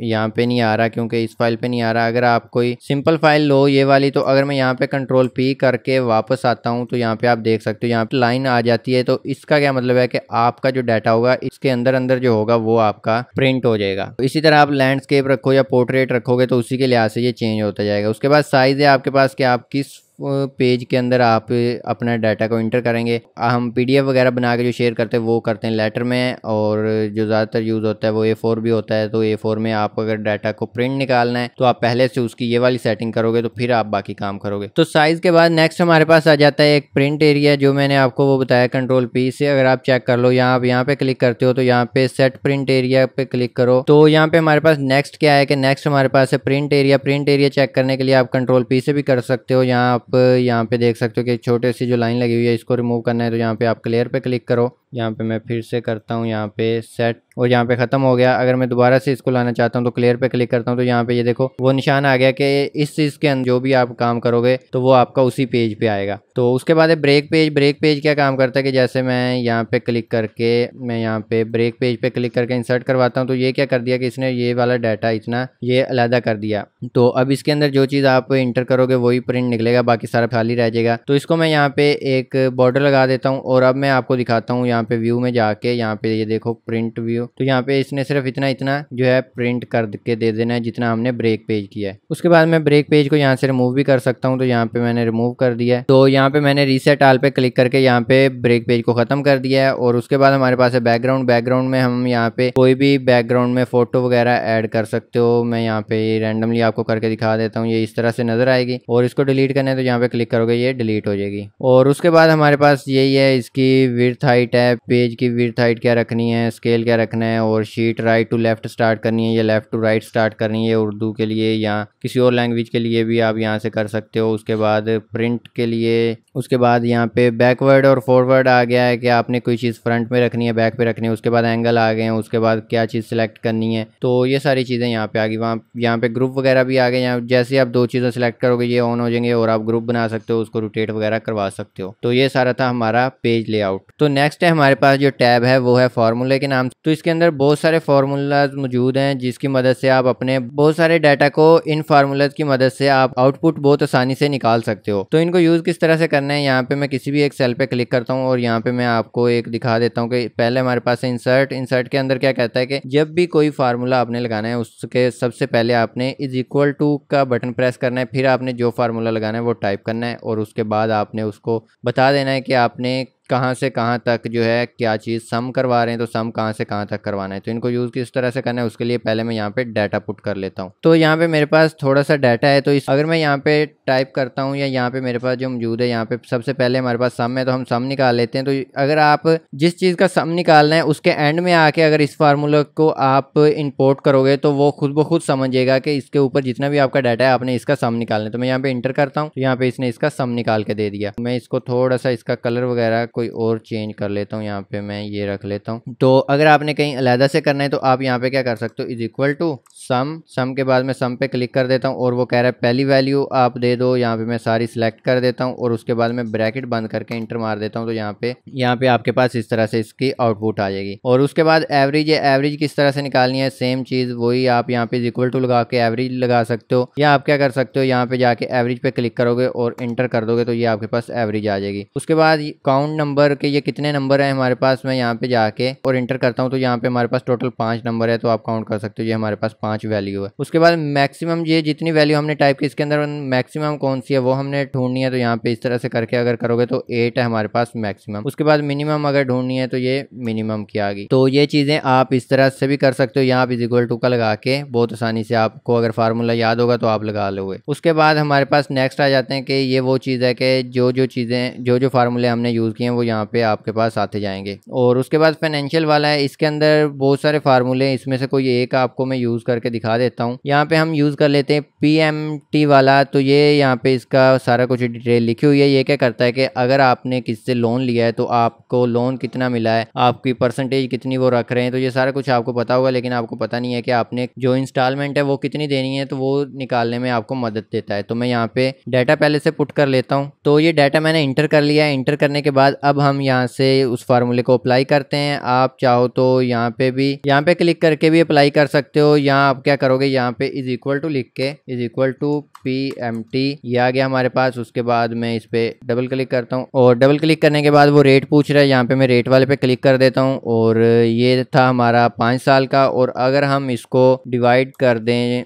यहाँ पे नहीं आ रहा क्योंकि इस फाइल पे नहीं आ रहा अगर आप कोई सिंपल फाइल लो ये वाली तो अगर मैं यहाँ पे कंट्रोल पी करके वापस आता हूँ तो यहाँ पे आप देख सकते हो यहाँ पे लाइन आ जाती है तो इसका क्या मतलब है कि आपका जो डाटा होगा इसके अंदर अंदर जो होगा वो आपका प्रिंट हो जाएगा इसी तरह आप लैंडस्केप रखो या पोर्ट्रेट रखोगे तो उसी के लिहाज से ये चेंज होता जाएगा उसके बाद साइज है आपके पास कि आप किस पेज के अंदर आप अपना डाटा को इंटर करेंगे हम पीडीएफ वगैरह बना के जो शेयर करते हैं वो करते हैं लेटर में और जो ज़्यादातर यूज़ होता है वो ए फोर भी होता है तो ए फोर में आप अगर डाटा को प्रिंट निकालना है तो आप पहले से उसकी ये वाली सेटिंग करोगे तो फिर आप बाकी काम करोगे तो साइज़ के बाद नेक्स्ट हमारे पास आ जाता है एक प्रिंट एरिया जो मैंने आपको वो बताया कंट्रोल पी से अगर आप चेक कर लो यहाँ आप यहाँ पे क्लिक करते हो तो यहाँ पे सेट प्रिंट एरिया पे क्लिक करो तो यहाँ पे हमारे पास नेक्स्ट क्या है कि नेक्स्ट हमारे पास है print area print area check करने के लिए आप कंट्रोल पी से भी कर सकते हो यहाँ आप आप यहाँ पे देख सकते हो कि एक छोटे सी जो लाइन लगी हुई है इसको रिमूव करना है तो यहाँ पे आप क्लियर पे क्लिक करो यहाँ पे मैं फिर से करता हूँ यहाँ पे सेट और यहाँ पे ख़त्म हो गया अगर मैं दोबारा से इसको लाना चाहता हूँ तो क्लियर पे क्लिक करता हूँ तो यहाँ पे ये देखो वो निशान आ गया कि इस चीज़ के अंदर जो भी आप काम करोगे तो वो आपका उसी पेज पे आएगा तो उसके बाद है ब्रेक पेज ब्रेक पेज क्या काम करता है कि जैसे मैं यहाँ पे क्लिक करके मैं यहाँ पे ब्रेक पेज पे क्लिक करके इंसर्ट करवाता हूँ तो ये क्या कर दिया कि इसने ये वाला डाटा इतना ये अलहदा कर दिया तो अब इसके अंदर जो चीज़ आप इंटर करोगे वही प्रिंट निकलेगा बाकी सारा खाली रह जाएगा तो इसको मैं यहाँ पे एक बॉर्डर लगा देता हूँ और अब मैं आपको दिखाता हूँ यहाँ पे व्यू में जाके यहाँ पे ये देखो प्रिंट व्यू तो यहाँ पे इसने सिर्फ इतना इतना जो है प्रिंट करके दे देना है जितना हमने ब्रेक पेज किया है उसके बाद मैं ब्रेक पेज को यहाँ से रिमूव भी कर सकता हूँ तो यहाँ पे मैंने रिमूव कर दिया है तो यहाँ पे मैंने रीसेट आल पे क्लिक करके यहाँ पे ब्रेक पेज को खत्म कर दिया है और उसके बाद हमारे पास है बैकग्राउंड बैकग्राउंड में हम यहाँ पे कोई भी बैकग्राउंड में फोटो वगैरह एड कर सकते हो मैं यहाँ पे रेंडमली आपको करके दिखा देता हूँ ये इस तरह से नजर आएगी और इसको डिलीट करना है तो यहाँ पे क्लिक करोगे ये डिलीट हो जाएगी और उसके बाद हमारे पास यही है इसकी विर्थ हाइट है पेज की विर्थ हाइट क्या रखनी है स्केल क्या रख रखना है और sheet right to left start करनी है या लेफ़्ट टू राइट स्टार्ट करनी है उर्दू के लिए या किसी और लैंग्वेज के लिए भी आप यहाँ से कर सकते हो उसके बाद प्रिंट के लिए उसके बाद यहाँ पे बैकवर्ड और फॉरवर्ड आ गया है कि आपने कोई चीज़ फ्रंट में रखनी है बैक पे रखनी है उसके बाद एंगल आ गए हैं उसके बाद क्या चीज़ सेलेक्ट करनी है तो ये सारी चीज़ें यहाँ पे आ गई वहाँ यहाँ पे ग्रुप वगैरह भी आ गए यहाँ जैसे आप दो चीज़ें सेलेक्ट करोगे ये ऑन हो जाएंगे और आप ग्रुप बना सकते हो उसको रोटेट वगैरह करवा सकते हो तो ये सारा था हमारा पेज लेआउट तो नेक्स्ट है हमारे पास जो टैब है वो है फार्मूले के नाम तो इस इसके अंदर बहुत सारे फार्मूलाज मौजूद हैं जिसकी मदद से आप अपने बहुत सारे डाटा को इन फार्मूलाज की मदद से आप आउटपुट बहुत आसानी से निकाल सकते हो तो इनको यूज़ किस तरह से करना है यहाँ पे मैं किसी भी एक सेल पे क्लिक करता हूँ और यहाँ पे मैं आपको एक दिखा देता हूँ कि पहले हमारे पास है इंसर्ट इंसर्ट के अंदर क्या कहता है कि जब भी कोई फार्मूला आपने लगाना है उसके सबसे पहले आपने इज इक्वल टू का बटन प्रेस करना है फिर आपने जो फार्मूला लगाना है वो टाइप करना है और उसके बाद आपने उसको बता देना है कि आपने कहाँ से कहाँ तक जो है क्या चीज़ सम करवा रहे हैं तो सम कहाँ से कहाँ तक करवाना है तो इनको यूज़ किस तरह से करना है उसके लिए पहले मैं यहाँ पे डाटा पुट कर लेता हूँ तो यहाँ पे मेरे पास थोड़ा सा डाटा है तो इस अगर मैं यहाँ पे टाइप करता हूँ या यहाँ पे मेरे पास जो मौजूद है यहाँ पे सबसे पहले हमारे पास सम है तो हम सम निकाल लेते हैं तो अगर आप जिस चीज़ का सम निकालना है उसके एंड में आके अगर इस फार्मूला को आप इम्पोर्ट करोगे तो वो खुद ब खुद समझेगा कि इसके ऊपर जितना भी आपका डाटा है आपने इसका सम निकालना है तो मैं यहाँ पे इंटर करता हूँ तो यहाँ पे इसने इसका सम निकाल के दे दिया मैं इसको थोड़ा सा इसका कलर वगैरह कोई और चेंज कर लेता हूँ यहाँ पे मैं ये रख लेता हूँ तो अगर आपने कहीं अलहदा से करना है तो आप यहाँ पे क्या कर सकते हो is equal to sum sum के बाद मैं सम पे क्लिक कर देता हूँ और वो कह रहा है पहली वैल्यू आप दे दो यहाँ पे मैं सारी सिलेक्ट कर देता हूँ और उसके बाद मैं ब्रैकेट बंद करके इंटर मार देता हूँ तो यहाँ पे यहाँ पे आपके पास इस तरह से इसकी आउटपुट आ जाएगी और उसके बाद एवरेज है एवरेज किस तरह से निकालनी है सेम चीज़ वही आप यहाँ पे इक्वल टू लगा के एवरेज लगा सकते हो या आप क्या कर सकते हो यहाँ पे जाके एवरेज पे क्लिक करोगे और इंटर कर दोगे तो ये आपके पास एवरेज आ जाएगी उसके बाद काउंट नंबर के ये कितने नंबर है हमारे पास मैं यहाँ पे जाके और इंटर करता हूँ तो यहाँ पे हमारे पास टोटल पाँच नंबर है तो आप काउंट कर सकते हो ये हमारे पास पाँच पाँच वैल्यू है उसके बाद मैक्सिमम ये जितनी वैल्यू हमने टाइप की इसके अंदर मैक्सिमम कौन सी है वो हमने ढूंढनी है तो यहाँ पे इस तरह से करके अगर करोगे तो एट है हमारे पास मैक्सिमम उसके बाद मिनिमम अगर ढूंढनी है तो ये मिनिमम की आ गई तो ये चीज़ें आप इस तरह से भी कर सकते हो यहाँ आप इज इक्वल टू का लगा के बहुत आसानी से आपको अगर फार्मूला याद होगा तो आप लगा लोगे उसके बाद हमारे पास नेक्स्ट आ जाते हैं कि ये वो चीज़ है कि जो जो चीज़ें जो जो फार्मूले हमने यूज़ किए हैं वो यहाँ पे आपके पास आते जाएंगे और उसके बाद फाइनेंशियल वाला है इसके अंदर बहुत सारे फार्मूले इसमें से कोई एक आपको मैं यूज़ करके करके दिखा देता हूँ यहाँ पे हम यूज़ कर लेते हैं पी वाला तो ये यहाँ पे इसका सारा कुछ डिटेल लिखी हुई है ये क्या करता है कि अगर आपने किससे लोन लिया है तो आपको लोन कितना मिला है आपकी परसेंटेज कितनी वो रख रहे हैं तो ये सारा कुछ आपको पता होगा लेकिन आपको पता नहीं है कि आपने जो इंस्टॉलमेंट है वो कितनी देनी है तो वो निकालने में आपको मदद देता है तो मैं यहाँ पे डाटा पहले से पुट कर लेता हूँ तो ये डाटा मैंने इंटर कर लिया है इंटर करने के बाद अब हम यहाँ से उस फार्मूले को अप्लाई करते हैं आप चाहो तो यहाँ पे भी यहाँ पे क्लिक करके भी अप्लाई कर सकते हो यहाँ आप क्या करोगे यहाँ पे इज इक्वल टू लिख के is equal to P M T ये आ गया हमारे पास उसके बाद मैं इस पे डबल क्लिक करता हूँ और डबल क्लिक करने के बाद वो रेट पूछ रहा है यहाँ पे मैं रेट वाले पे क्लिक कर देता हूँ और ये था हमारा पाँच साल का और अगर हम इसको डिवाइड कर दें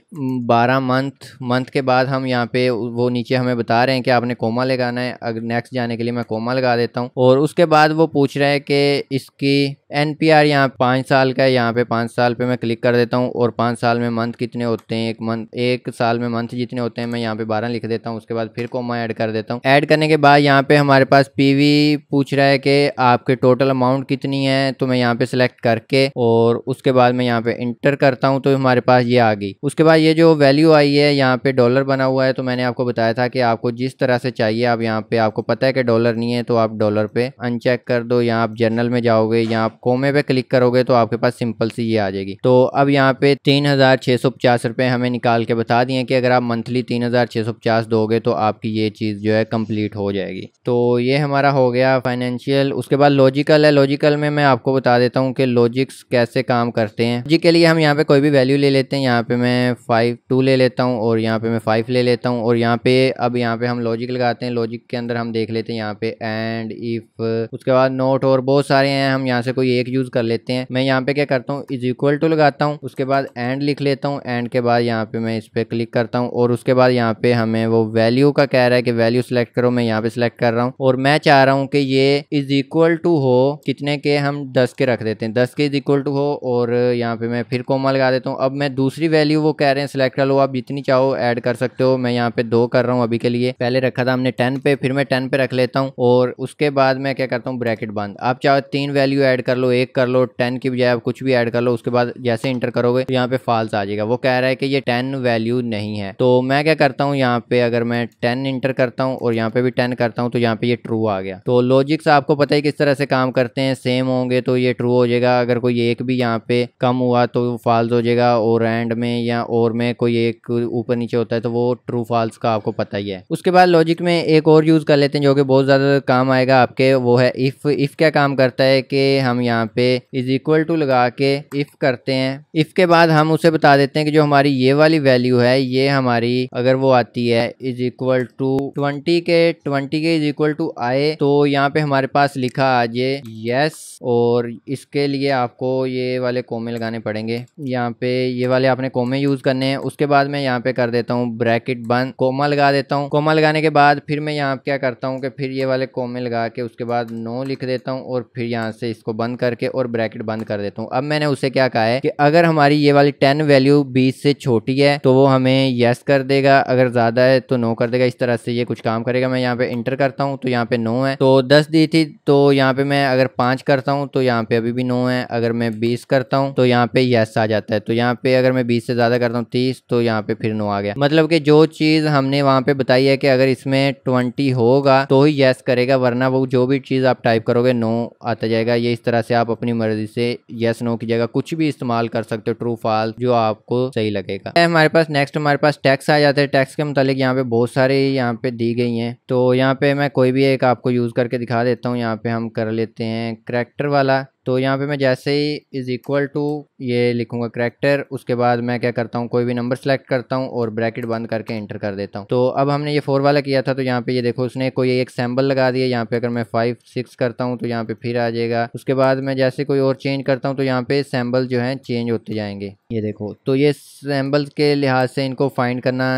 बारह मंथ मंथ के बाद हम यहाँ पे वो नीचे हमें बता रहे हैं कि आपने कोमा लगाना है अगर नेक्स्ट जाने के लिए मैं कोमा लगा देता हूँ और उसके बाद वो पूछ रहे हैं कि इसकी एन पी आर यहाँ पाँच साल का है यहाँ पे पाँच साल पे मैं क्लिक कर देता हूँ और पाँच साल साल में मंथ कितने होते हैं एक मंथ एक साल में मंथ जितने होते हैं मैं यहाँ पे बारह लिख देता हूँ उसके बाद फिर कोमा ऐड कर देता हूँ ऐड करने के बाद यहाँ पे हमारे पास पीवी पूछ रहा है कि आपके टोटल अमाउंट कितनी है तो मैं यहाँ पे सिलेक्ट करके और उसके बाद मैं यहाँ पे इंटर करता हूँ तो हमारे पास ये आ गई उसके बाद ये जो वैल्यू आई है यहाँ पे डॉलर बना हुआ है तो मैंने आपको बताया था कि आपको जिस तरह से चाहिए आप यहाँ पे आपको पता है कि डॉलर नहीं है तो आप डॉलर पे अनचेक कर दो यहाँ आप जर्नल में जाओगे यहाँ आप कोमे पे क्लिक करोगे तो आपके पास सिंपल सी ये आ जाएगी तो अब यहाँ पे तीन हज़ार छः सौ पचास रुपये हमें निकाल के बता दिए कि अगर आप मंथली तीन हज़ार छः सौ पचास दोगे तो आपकी ये चीज़ जो है कंप्लीट हो जाएगी तो ये हमारा हो गया फाइनेंशियल उसके बाद लॉजिकल है लॉजिकल में मैं आपको बता देता हूँ कि लॉजिक्स कैसे काम करते हैं जी के लिए हम यहाँ पर कोई भी वैल्यू ले लेते हैं यहाँ पर मैं फाइव टू ले लेता हूँ और यहाँ पर मैं फाइव ले लेता हूँ और यहाँ पे अब यहाँ पे हम लॉजिक लगाते हैं लॉजिक के अंदर हम देख लेते हैं यहाँ पे एंड इफ़ उसके बाद नोट और बहुत सारे हैं हम यहाँ से कोई एक यूज़ कर लेते हैं मैं यहाँ पे क्या करता हूँ इज इक्वल टू लगाता हूँ उसके बाद एंड लिख लेता हूँ एंड के बाद यहाँ पे मैं इस पर क्लिक करता हूँ और उसके बाद यहाँ पे हमें वो वैल्यू का कह रहा है कि वैल्यू सेलेक्ट करो मैं यहाँ पे सिलेक्ट कर रहा हूँ और मैं चाह रहा हूँ कि ये इज इक्वल टू हो कितने के हम दस के रख देते हैं दस के इज इक्वल टू हो और यहाँ पे मैं फिर कोमा लगा देता हूँ अब मैं दूसरी वैल्यू वो कह रहे हैं सिलेक्ट कर लो आप जितनी चाहो एड कर सकते हो मैं यहाँ पे दो कर रहा हूँ अभी के लिए पहले रखा था हमने टेन पे फिर मैं टेन पे रख लेता हूँ और उसके बाद मैं क्या करता हूँ ब्रैकेट बंद आप चाहो तीन वैल्यू एड कर लो एक कर लो टेन की बजाय आप कुछ भी एड कर लो उसके बाद जैसे इंटर करोगे यहाँ पे फाल फॉल्स आ जाएगा वो कह रहा है कि ये टेन वैल्यू नहीं है तो मैं क्या करता हूँ यहाँ पे अगर मैं टेन इंटर करता हूँ और यहाँ पे भी टेन करता हूँ तो यहाँ पे ये ट्रू आ गया तो लॉजिक्स आपको पता ही किस तरह से काम करते हैं सेम होंगे तो ये ट्रू हो जाएगा अगर कोई एक भी यहाँ पे कम हुआ तो फॉल्स हो जाएगा और एंड में या और में कोई एक ऊपर नीचे होता है तो वो ट्रू फॉल्स का आपको पता ही है उसके बाद लॉजिक में एक और यूज़ कर लेते हैं जो कि बहुत ज़्यादा काम आएगा आपके वो है इफ़ इफ़ क्या काम करता है कि हम यहाँ पे इज इक्वल टू लगा के इफ़ करते हैं इफ़ के बाद हम उसे बता देते हैं कि जो हमारी ये वाली वैल्यू है ये हमारी अगर वो आती है इज इक्वल टू ट्वेंटी के ट्वेंटी के इज इक्वल टू आए तो यहाँ पे हमारे पास लिखा आज ये यस और इसके लिए आपको ये वाले कोमे लगाने पड़ेंगे यहाँ पे ये वाले आपने कोमे यूज करने हैं उसके बाद मैं यहाँ पे कर देता हूँ ब्रैकेट बंद कोमा लगा देता हूँ कोमा लगाने के बाद फिर मैं यहाँ क्या करता हूँ कि फिर ये वाले कोमे लगा के उसके बाद नो लिख देता हूँ और फिर यहाँ से इसको बंद करके और ब्रैकेट बंद कर देता हूँ अब मैंने उसे क्या कहा है कि अगर हमारी ये वाली टेन वैल्यू बीस से छोटी है तो वो हमें यस कर देगा अगर ज़्यादा है तो नो कर देगा इस तरह से ये कुछ काम करेगा मैं यहाँ पे इंटर करता हूँ तो यहाँ पे नो है तो दस दी थी तो यहाँ पे मैं अगर पाँच करता हूँ तो यहाँ पे अभी भी नो है अगर मैं बीस करता हूँ तो यहाँ पे यस आ जाता है तो यहाँ पे अगर मैं बीस से ज़्यादा करता हूँ तीस तो यहाँ पे फिर नो आ गया मतलब की जो चीज़ हमने वहाँ पे बताई है कि अगर इसमें ट्वेंटी होगा तो ही येस करेगा वरना वो जो भी चीज़ आप टाइप करोगे नो आता जाएगा ये इस तरह से आप अपनी मर्जी से यस नो की जगह कुछ भी इस्तेमाल कर सकते हो ट्रू फाल जो आपको सही लगेगा हमारे पास नेक्स्ट हमारे पास टैक्स आ जाते हैं टैक्स के मुतालिक यहाँ पे बहुत सारे यहाँ पे दी गई हैं तो यहाँ पे मैं कोई भी एक आपको यूज़ करके दिखा देता हूँ यहाँ पे हम कर लेते हैं करेक्टर वाला तो यहाँ पे मैं जैसे ही इज़ इक्वल टू ये लिखूंगा करेक्टर उसके बाद मैं क्या करता हूँ कोई भी नंबर सेलेक्ट करता हूँ और ब्रैकेट बंद करके एंटर कर देता हूँ तो अब हमने ये फोर वाला किया था तो यहाँ पे ये देखो उसने कोई एक सैम्बल लगा दिया यहाँ पे अगर मैं फाइव सिक्स करता हूँ तो यहाँ पे फिर आ जाएगा उसके बाद मैं जैसे कोई और चेंज करता हूँ तो यहाँ पे सैम्बल जो है चेंज होते जाएंगे ये देखो तो ये सैम्बल के लिहाज से इनको फाइंड करना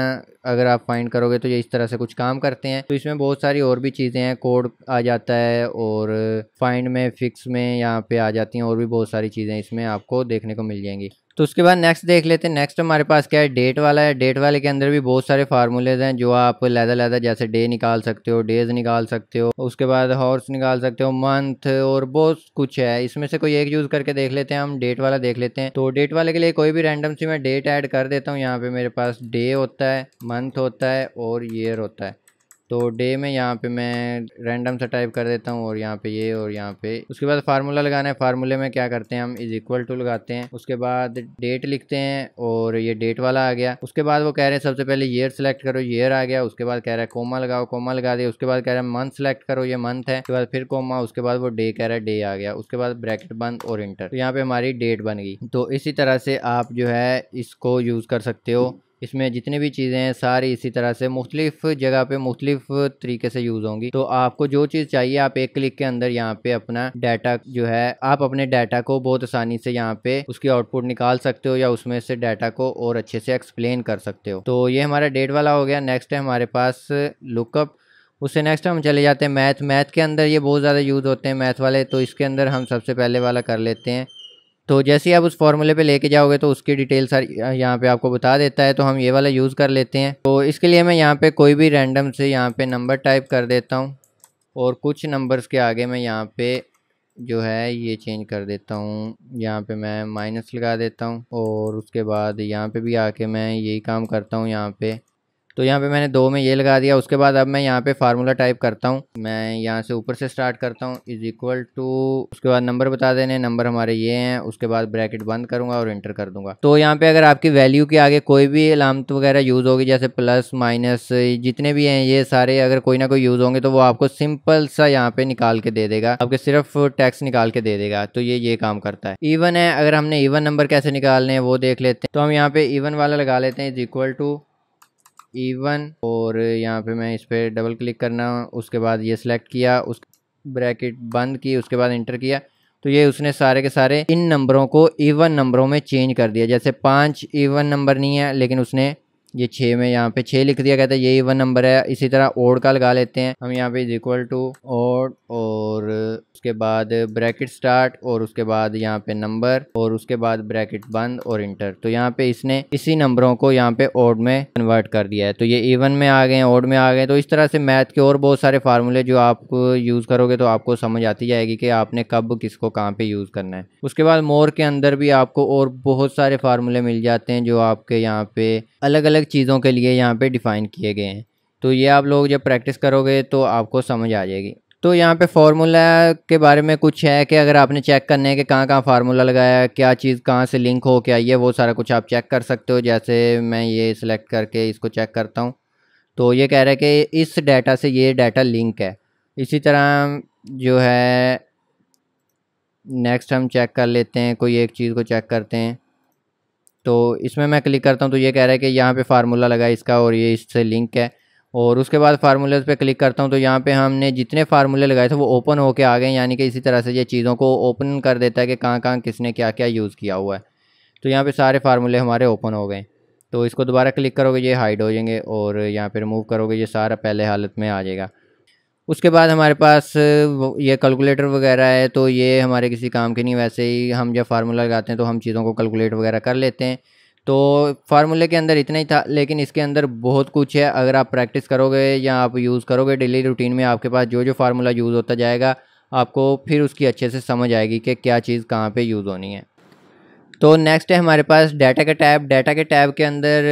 अगर आप फाइंड करोगे तो ये इस तरह से कुछ काम करते हैं तो इसमें बहुत सारी और भी चीज़ें हैं कोड आ जाता है और फाइंड में फिक्स में यहाँ पे आ जाती हैं और भी बहुत सारी चीज़ें इसमें आपको देखने को मिल जाएंगी तो उसके बाद नेक्स्ट देख लेते हैं नेक्स्ट हमारे पास क्या है डेट वाला है डेट वाले के अंदर भी बहुत सारे फार्मूलेज हैं जो आप लहदा लहदा जैसे डे निकाल सकते हो डेज निकाल सकते हो उसके बाद हॉर्स निकाल सकते हो मंथ और बहुत कुछ है इसमें से कोई एक यूज़ करके देख लेते हैं हम डेट वाला देख लेते हैं तो डेट वाले के लिए कोई भी रैंडम सी मैं डेट ऐड कर देता हूँ यहाँ पे मेरे पास डे होता है मंथ होता है और ईयर होता है तो डे में यहाँ पे मैं रैंडम सा टाइप कर देता हूँ और यहाँ पे ये और यहाँ पे उसके बाद फार्मूला लगाना है फार्मूले में क्या करते हैं हम इज इक्वल टू लगाते हैं उसके बाद डेट लिखते हैं और ये डेट वाला आ गया उसके बाद वो कह रहे हैं सबसे पहले ईयर सेलेक्ट करो ईयर आ गया उसके बाद कह रहा है कोमा लगाओ कोमा लगा दिया उसके बाद कह रहे हैं मंथ सेलेक्ट करो ये मंथ है उसके बाद फिर कोमा उसके बाद वो डे कह रहा है डे आ गया उसके बाद ब्रैकेट बंद और इंटर तो यहाँ पे हमारी डेट बन गई तो इसी तरह से आप जो है इसको यूज़ कर सकते हो इसमें जितनी भी चीज़ें हैं सारी इसी तरह से मुख्तलिफ जगह पे मुख्तलिफ तरीके से यूज़ होंगी तो आपको जो चीज़ चाहिए आप एक क्लिक के अंदर यहाँ पे अपना डाटा जो है आप अपने डाटा को बहुत आसानी से यहाँ पे उसकी आउटपुट निकाल सकते हो या उसमें से डाटा को और अच्छे से एक्सप्लेन कर सकते हो तो ये हमारा डेट वाला हो गया नेक्स्ट है हमारे पास लुकअप उससे नेक्स्ट हम चले जाते हैं मैथ मैथ के अंदर ये बहुत ज़्यादा यूज़ होते हैं मैथ वाले तो इसके अंदर हम सबसे पहले वाला कर लेते हैं तो जैसे ही आप उस फॉर्मूले पे लेके जाओगे तो उसकी डिटेल सर यहाँ पे आपको बता देता है तो हम ये वाला यूज़ कर लेते हैं तो इसके लिए मैं यहाँ पे कोई भी रैंडम से यहाँ पे नंबर टाइप कर देता हूँ और कुछ नंबर्स के आगे मैं यहाँ पे जो है ये चेंज कर देता हूँ यहाँ पे मैं माइनस लगा देता हूँ और उसके बाद यहाँ पे भी आके मैं यही काम करता हूँ यहाँ पे तो यहाँ पे मैंने दो में ये लगा दिया उसके बाद अब मैं यहाँ पे फार्मूला टाइप करता हूँ मैं यहाँ से ऊपर से स्टार्ट करता हूँ इज इक्वल टू उसके बाद नंबर बता देने नंबर हमारे ये हैं उसके बाद ब्रैकेट बंद करूँगा और इंटर कर दूंगा तो यहाँ पे अगर आपकी वैल्यू के आगे कोई भी अलामत वगैरह यूज़ होगी जैसे प्लस माइनस जितने भी हैं ये सारे अगर कोई ना कोई यूज़ होंगे तो वो आपको सिंपल सा यहाँ पे निकाल के दे देगा आपके सिर्फ टैक्स निकाल के दे देगा तो ये ये काम करता है इवन है अगर हमने इवन नंबर कैसे निकालने हैं वो देख लेते हैं तो हम यहाँ पे इवन वाला लगा लेते हैं is equal to even e और यहाँ पे मैं इस पर डबल क्लिक करना उसके बाद ये सिलेक्ट किया उस ब्रैकेट बंद की उसके बाद इंटर किया तो ये उसने सारे के सारे इन नंबरों को ईवन e नंबरों में चेंज कर दिया जैसे पाँच ईवन e नंबर नहीं है लेकिन उसने ये छः में यहाँ पे छः लिख दिया कहता है यही वन नंबर है इसी तरह ओड का लगा लेते हैं हम यहाँ पे इज इक्वल टू ओड और उसके बाद ब्रैकेट स्टार्ट और उसके बाद यहाँ पे नंबर और उसके बाद ब्रैकेट बंद और इंटर तो यहाँ पे इसने इसी नंबरों को यहाँ पे ओड में कन्वर्ट कर दिया है तो ये इवन में आ गए ओड में आ गए तो इस तरह से मैथ के और बहुत सारे फार्मूले जो आप यूज़ करोगे तो आपको समझ आती जाएगी कि आपने कब किसको कहाँ पे यूज़ करना है उसके बाद मोर के अंदर भी आपको और बहुत सारे फार्मूले मिल जाते हैं जो आपके यहाँ पे अलग अलग चीज़ों के लिए यहाँ पे डिफ़ाइन किए गए हैं तो ये आप लोग जब प्रैक्टिस करोगे तो आपको समझ आ जाएगी तो यहाँ पे फार्मूला के बारे में कुछ है कि अगर आपने चेक करने कि कहाँ कहाँ फार्मूला लगाया क्या चीज़ कहाँ से लिंक हो क्या ये वो सारा कुछ आप चेक कर सकते हो जैसे मैं ये सिलेक्ट करके इसको चेक करता हूँ तो ये कह रहा है कि इस डाटा से ये डाटा लिंक है इसी तरह जो है नेक्स्ट हम चेक कर लेते हैं कोई एक चीज़ को चेक करते हैं तो इसमें मैं क्लिक करता हूँ तो ये कह रहा है कि यहाँ पे फार्मूला लगा इसका और ये इससे लिंक है और उसके बाद फार्मूलेज पे क्लिक करता हूँ तो यहाँ पे हमने जितने फार्मूले लगाए थे वो ओपन होके आ गए यानी कि इसी तरह से ये चीज़ों को ओपन कर देता है कि कहाँ कहाँ किसने क्या क्या यूज़ किया हुआ है तो यहाँ पे सारे फार्मूले हमारे ओपन हो गए तो इसको दोबारा क्लिक करोगे ये हाइड हो जाएंगे और यहाँ पे रिमूव करोगे ये सारा पहले हालत में आ जाएगा उसके बाद हमारे पास ये कैलकुलेटर वगैरह है तो ये हमारे किसी काम के नहीं वैसे ही हम जब फार्मूला लगाते हैं तो हम चीज़ों को कैलकुलेट वगैरह कर लेते हैं तो फार्मूले के अंदर इतना ही था लेकिन इसके अंदर बहुत कुछ है अगर आप प्रैक्टिस करोगे या आप यूज़ करोगे डेली रूटीन में आपके पास जो जो फार्मूला यूज़ होता जाएगा आपको फिर उसकी अच्छे से समझ आएगी कि क्या चीज़ कहाँ पर यूज़ होनी है तो नेक्स्ट है हमारे पास डाटा का टैब डाटा के टैब के अंदर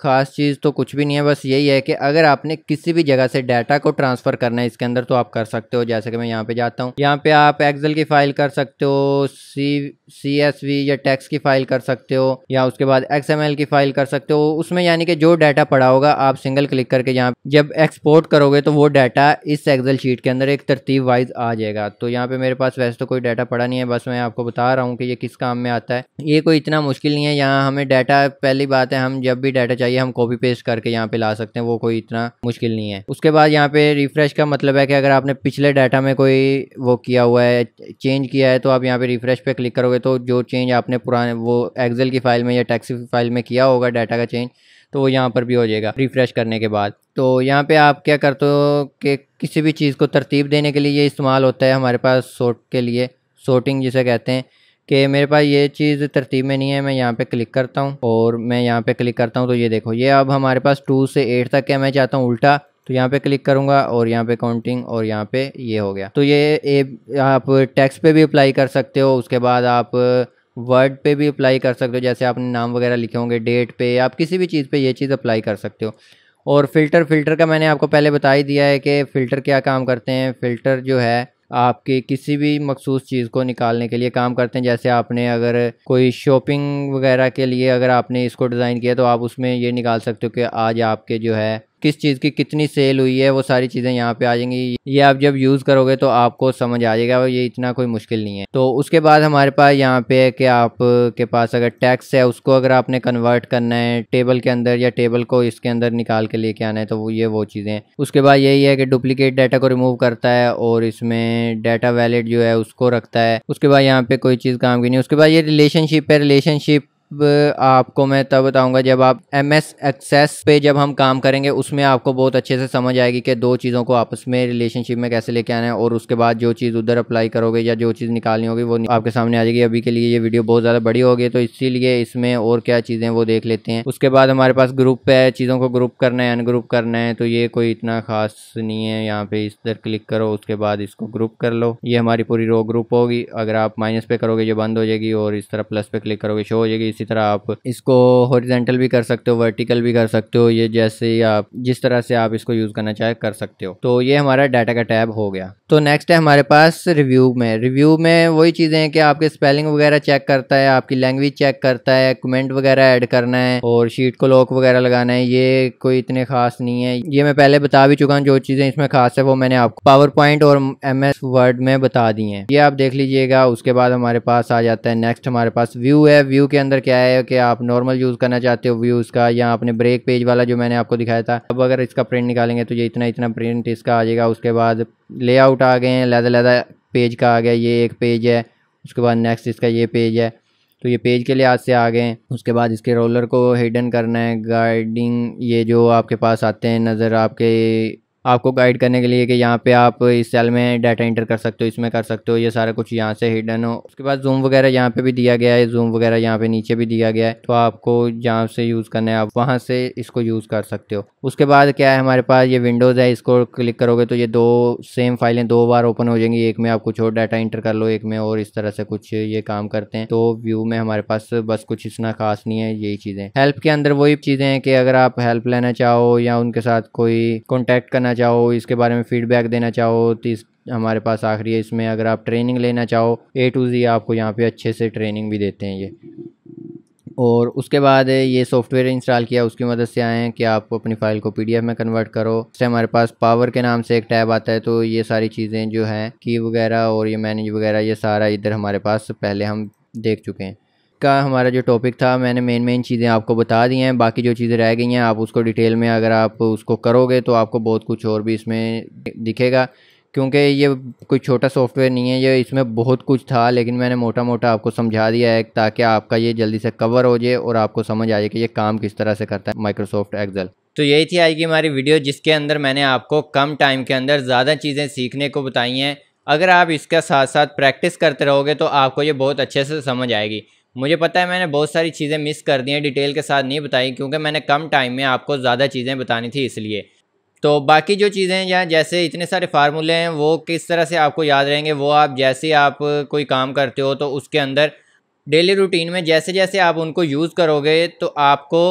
ख़ास चीज़ तो कुछ भी नहीं है बस यही है कि अगर आपने किसी भी जगह से डाटा को ट्रांसफ़र करना है इसके अंदर तो आप कर सकते हो जैसे कि मैं यहाँ पे जाता हूँ यहाँ पे आप एक्सेल की फ़ाइल कर सकते हो सी सी एस वी या टैक्स की फ़ाइल कर सकते हो या उसके बाद एक्स एम एल की फ़ाइल कर सकते हो उसमें यानी कि जो डाटा पड़ा होगा आप सिंगल क्लिक करके यहाँ जब एक्सपोर्ट करोगे तो वो डाटा इस एक्सेल शीट के अंदर एक तरतीब वाइज आ जाएगा तो यहाँ पर मेरे पास वैसे तो कोई डाटा पड़ा नहीं है बस मैं आपको बता रहा हूँ कि ये किस काम में आता है ये कोई इतना मुश्किल नहीं है यहाँ हमें डाटा पहली बात है हम जब भी डाटा चाहिए हम कॉपी पेस्ट करके यहाँ पे ला सकते हैं वो कोई इतना मुश्किल नहीं है उसके बाद यहाँ पे रिफ्रेश का मतलब है कि अगर आपने पिछले डाटा में कोई वो किया हुआ है चेंज किया है तो आप यहाँ पे रिफ्रेश पे क्लिक करोगे तो जो चेंज आपने पुराने वो एक्सेल की फाइल में या टैक्सी फाइल में किया होगा डाटा का चेंज तो वो यहाँ पर भी हो जाएगा रिफ़्रेश करने के बाद तो यहाँ पे आप क्या करते हो कि किसी भी चीज़ को तरतीब देने के लिए ये इस्तेमाल होता है हमारे पास सोट के लिए सोटिंग जिसे कहते हैं कि मेरे पास ये चीज़ तरतीब में नहीं है मैं यहाँ पे क्लिक करता हूँ और मैं यहाँ पे क्लिक करता हूँ तो ये देखो ये अब हमारे पास टू से एट तक है मैं चाहता हूँ उल्टा तो यहाँ पे क्लिक करूँगा और यहाँ पे काउंटिंग और यहाँ पे ये हो गया तो ये ए, आप टैक्स पे भी अप्लाई कर सकते हो उसके बाद आप वर्ड पे भी अप्लाई कर सकते हो जैसे आपने नाम वगैरह लिखे होंगे डेट पे आप किसी भी चीज़ पे ये चीज़ अप्लाई कर सकते हो और फ़िल्टर फ़िल्टर का मैंने आपको पहले बता ही दिया है कि फ़िल्टर क्या काम करते हैं फ़िल्टर जो है आपके किसी भी मखसूस चीज़ को निकालने के लिए काम करते हैं जैसे आपने अगर कोई शॉपिंग वगैरह के लिए अगर आपने इसको डिज़ाइन किया तो आप उसमें ये निकाल सकते हो कि आज आपके जो है किस चीज़ की कितनी सेल हुई है वो सारी चीज़ें यहाँ पे आ जाएंगी ये आप जब यूज़ करोगे तो आपको समझ आ जाएगा ये इतना कोई मुश्किल नहीं है तो उसके बाद हमारे पास यहाँ पे है कि आपके पास अगर टैक्स है उसको अगर आपने कन्वर्ट करना है टेबल के अंदर या टेबल को इसके अंदर निकाल के लेके आना है तो ये वो चीज़ें हैं उसके बाद यही है कि डुप्लीकेट डाटा को रिमूव करता है और इसमें डाटा वैलिड जो है उसको रखता है उसके बाद यहाँ पर कोई चीज़ काम की नहीं उसके बाद ये रिलेशनशिप है रिलेशनशिप आपको मैं तब बताऊंगा जब आप एम एस एक्सेस पे जब हम काम करेंगे उसमें आपको बहुत अच्छे से समझ आएगी कि दो चीज़ों को आपस में रिलेशनशिप में कैसे लेके आना है और उसके बाद जो चीज़ उधर अप्लाई करोगे या जो चीज़ निकालनी होगी वो आपके सामने आ जाएगी अभी के लिए ये वीडियो बहुत ज़्यादा बड़ी होगी तो इसीलिए इसमें और क्या चीज़ें वो देख लेते हैं उसके बाद हमारे पास ग्रुप है चीज़ों को ग्रुप करना है अनग्रुप करना है तो ये कोई इतना खास नहीं है यहाँ पे इस तरह क्लिक करो उसके बाद इसको ग्रुप कर लो ये हमारी पूरी रो ग्रुप होगी अगर आप माइनस पे करोगे ये बंद हो जाएगी और इस तरह प्लस पे क्लिक करोगे शो हो जाएगी इसी तरह आप इसको हॉरिजेंटल भी कर सकते हो वर्टिकल भी कर सकते हो ये जैसे आप जिस तरह से आप इसको यूज़ करना चाहे कर सकते हो तो ये हमारा डाटा का टैब हो गया तो नेक्स्ट है हमारे पास रिव्यू में रिव्यू में वही चीज़ें हैं कि आपके स्पेलिंग वगैरह चेक करता है आपकी लैंग्वेज चेक करता है कमेंट वगैरह ऐड करना है और शीट को लॉक वगैरह लगाना है ये कोई इतने खास नहीं है ये मैं पहले बता भी चुका हूँ जो चीज़ें इसमें खास है वो मैंने आपको पावर पॉइंट और एम एस वर्ड में बता दी हैं ये आप देख लीजिएगा उसके बाद हमारे पास आ जाता है नेक्स्ट हमारे पास व्यू है व्यू के अंदर क्या है कि आप नॉर्मल यूज़ करना चाहते हो व्यूज़ का या आपने ब्रेक पेज वाला जो मैंने आपको दिखाया था अब अगर इसका प्रिंट निकालेंगे तो ये इतना इतना प्रिंट इसका आ जाएगा उसके बाद लेआउट आ गए हैं लहदा लहदा पेज का आ गया ये एक पेज है उसके बाद नेक्स्ट इसका ये पेज है तो ये पेज के लिहाज से आ गए उसके बाद इसके रोलर को हिडन करना है गाइडिंग ये जो आपके पास आते हैं नज़र आपके आपको गाइड करने के लिए कि यहाँ पे आप इस सेल में डाटा इंटर कर सकते हो इसमें कर सकते हो ये सारा कुछ यहाँ से हिडन हो उसके बाद जूम वगैरह यहाँ पे भी दिया गया है जूम वगैरह यहाँ पे नीचे भी दिया गया है तो आपको जहाँ से यूज़ करना है आप वहाँ से इसको यूज़ कर सकते हो उसके बाद क्या है हमारे पास ये विंडोज़ है इसको क्लिक करोगे तो ये दो सेम फाइलें दो बार ओपन हो जाएंगी एक में आप कुछ और डाटा इंटर कर लो एक में और इस तरह से कुछ ये काम करते हैं तो व्यू में हमारे पास बस कुछ इतना खास नहीं है यही चीज़ें हेल्प के अंदर वही चीज़ें हैं कि अगर आप हेल्प लेना चाहो या उनके साथ कोई कॉन्टैक्ट करना चाहो इसके बारे में फीडबैक देना चाहो तो इस हमारे पास आखिरी है इसमें अगर आप ट्रेनिंग लेना चाहो ए टू जी आपको यहाँ पे अच्छे से ट्रेनिंग भी देते हैं ये और उसके बाद ये सॉफ्टवेयर इंस्टॉल किया उसकी मदद से आए हैं कि आप अपनी फ़ाइल को पीडीएफ में कन्वर्ट करो इससे हमारे पास पावर के नाम से एक टैब आता है तो ये सारी चीज़ें जो हैं की वगैरह और ये मैनेज वगैरह ये सारा इधर हमारे पास पहले हम देख चुके हैं का हमारा जो टॉपिक था मैंने मेन मेन चीज़ें आपको बता दी हैं बाकी जो चीज़ें रह गई हैं आप उसको डिटेल में अगर आप उसको करोगे तो आपको बहुत कुछ और भी इसमें दिखेगा क्योंकि ये कोई छोटा सॉफ्टवेयर नहीं है ये इसमें बहुत कुछ था लेकिन मैंने मोटा मोटा आपको समझा दिया है ताकि आपका ये जल्दी से कवर हो जाए और आपको समझ आ जाए कि ये काम किस तरह से करता है माइक्रोसॉफ्ट एक्सेल तो यही थी आज की हमारी वीडियो जिसके अंदर मैंने आपको कम टाइम के अंदर ज़्यादा चीज़ें सीखने को बताई हैं अगर आप इसका साथ साथ प्रैक्टिस करते रहोगे तो आपको ये बहुत अच्छे से समझ आएगी मुझे पता है मैंने बहुत सारी चीज़ें मिस कर दी हैं डिटेल के साथ नहीं बताई क्योंकि मैंने कम टाइम में आपको ज़्यादा चीज़ें बतानी थी इसलिए तो बाकी जो चीज़ें या जैसे इतने सारे फार्मूले हैं वो किस तरह से आपको याद रहेंगे वो आप जैसे आप कोई काम करते हो तो उसके अंदर डेली रूटीन में जैसे जैसे आप उनको यूज़ करोगे तो आपको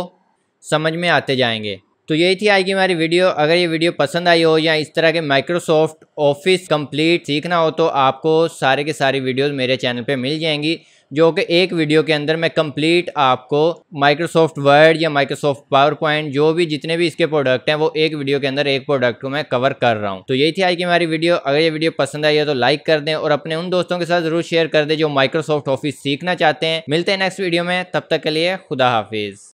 समझ में आते जाएंगे तो यही थी आज की हमारी वीडियो अगर ये वीडियो पसंद आई हो या इस तरह के माइक्रोसॉफ्ट ऑफिस कंप्लीट सीखना हो तो आपको सारे के सारे वीडियोस मेरे चैनल पे मिल जाएंगी जो कि एक वीडियो के अंदर मैं कंप्लीट आपको माइक्रोसॉफ्ट वर्ड या माइक्रोसॉफ्ट पावर पॉइंट जो भी जितने भी इसके प्रोडक्ट हैं वो एक वीडियो के अंदर एक प्रोडक्ट को मैं कवर कर रहा हूँ तो यही थी आज की हमारी वीडियो अगर ये वीडियो पसंद आई है तो लाइक कर दें और अपने उन दोस्तों के साथ जरूर शेयर कर दें जो माइक्रोसॉफ्ट ऑफिस सीखना चाहते हैं मिलते हैं नेक्स्ट वीडियो में तब तक के लिए खुदा हाफिज़